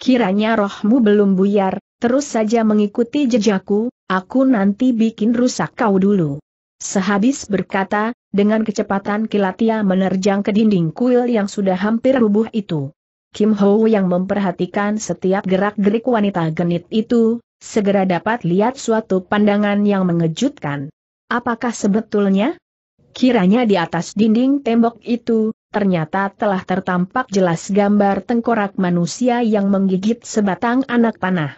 Kiranya rohmu belum buyar, terus saja mengikuti jejakku, aku nanti bikin rusak kau dulu. Sehabis berkata, dengan kecepatan kilat ia menerjang ke dinding kuil yang sudah hampir rubuh itu. Kim Ho yang memperhatikan setiap gerak-gerik wanita genit itu, segera dapat lihat suatu pandangan yang mengejutkan. Apakah sebetulnya? Kiranya di atas dinding tembok itu, ternyata telah tertampak jelas gambar tengkorak manusia yang menggigit sebatang anak panah.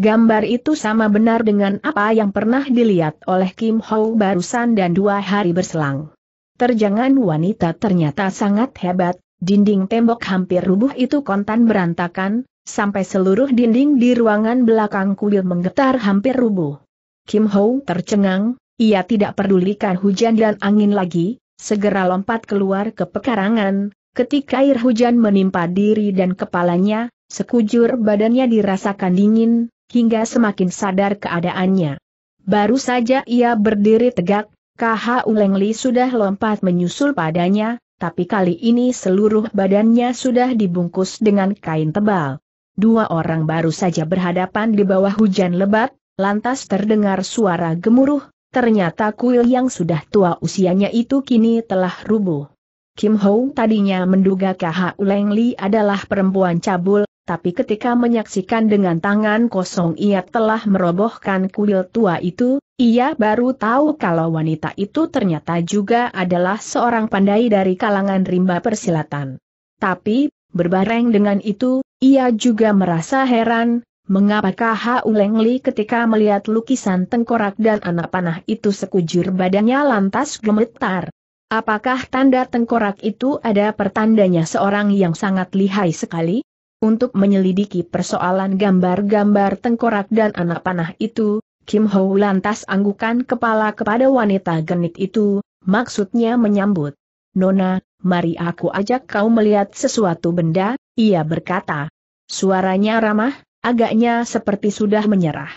Gambar itu sama benar dengan apa yang pernah dilihat oleh Kim Ho barusan dan dua hari berselang. Terjangan wanita ternyata sangat hebat, Dinding tembok hampir rubuh itu kontan berantakan, sampai seluruh dinding di ruangan belakang kuil menggetar hampir rubuh. Kim Ho tercengang, ia tidak pedulikan hujan dan angin lagi, segera lompat keluar ke pekarangan, ketika air hujan menimpa diri dan kepalanya, sekujur badannya dirasakan dingin, hingga semakin sadar keadaannya. Baru saja ia berdiri tegak, KH Ulengli sudah lompat menyusul padanya, tapi kali ini seluruh badannya sudah dibungkus dengan kain tebal. Dua orang baru saja berhadapan di bawah hujan lebat, lantas terdengar suara gemuruh, ternyata kuil yang sudah tua usianya itu kini telah rubuh. Kim Hong tadinya menduga KH Uleng Li adalah perempuan cabul, tapi ketika menyaksikan dengan tangan kosong ia telah merobohkan kuil tua itu, ia baru tahu kalau wanita itu ternyata juga adalah seorang pandai dari kalangan rimba persilatan. Tapi, berbareng dengan itu, ia juga merasa heran, mengapakah Ha Leng Li ketika melihat lukisan tengkorak dan anak panah itu sekujur badannya lantas gemetar. Apakah tanda tengkorak itu ada pertandanya seorang yang sangat lihai sekali? Untuk menyelidiki persoalan gambar-gambar tengkorak dan anak panah itu, Kim Ho lantas anggukan kepala kepada wanita genit itu, maksudnya menyambut. Nona, mari aku ajak kau melihat sesuatu benda, ia berkata. Suaranya ramah, agaknya seperti sudah menyerah.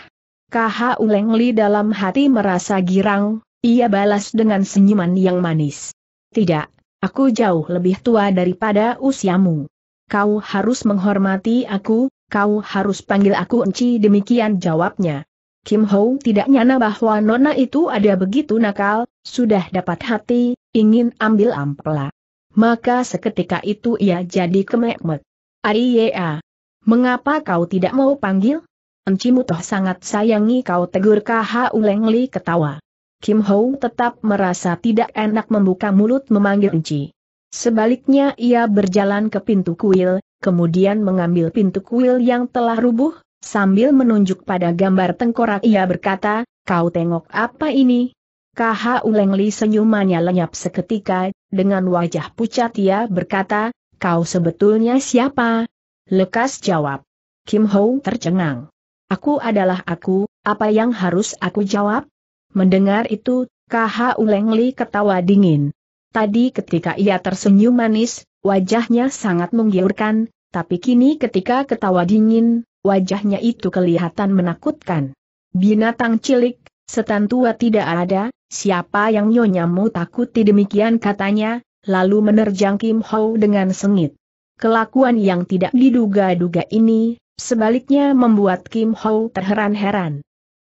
KH Uleng Li dalam hati merasa girang, ia balas dengan senyuman yang manis. Tidak, aku jauh lebih tua daripada usiamu kau harus menghormati aku, kau harus panggil aku Enci demikian jawabnya. Kim Ho tidak nyana bahwa Nona itu ada begitu nakal, sudah dapat hati, ingin ambil ampela. Maka seketika itu ia jadi kemekmet. mek mengapa kau tidak mau panggil? Encimu toh sangat sayangi kau tegur KH Ulengli ketawa. Kim Ho tetap merasa tidak enak membuka mulut memanggil Enci. Sebaliknya ia berjalan ke pintu kuil, kemudian mengambil pintu kuil yang telah rubuh, sambil menunjuk pada gambar tengkorak ia berkata, kau tengok apa ini? Kha Ulengli senyumannya lenyap seketika, dengan wajah pucat ia berkata, kau sebetulnya siapa? Lekas jawab. Kim Ho tercengang. Aku adalah aku, apa yang harus aku jawab? Mendengar itu, Kha Ulengli ketawa dingin. Tadi ketika ia tersenyum manis, wajahnya sangat menggiurkan, tapi kini ketika ketawa dingin, wajahnya itu kelihatan menakutkan. Binatang cilik, setan tua tidak ada, siapa yang nyonyamu takuti demikian katanya, lalu menerjang Kim Ho dengan sengit. Kelakuan yang tidak diduga-duga ini, sebaliknya membuat Kim Ho terheran-heran.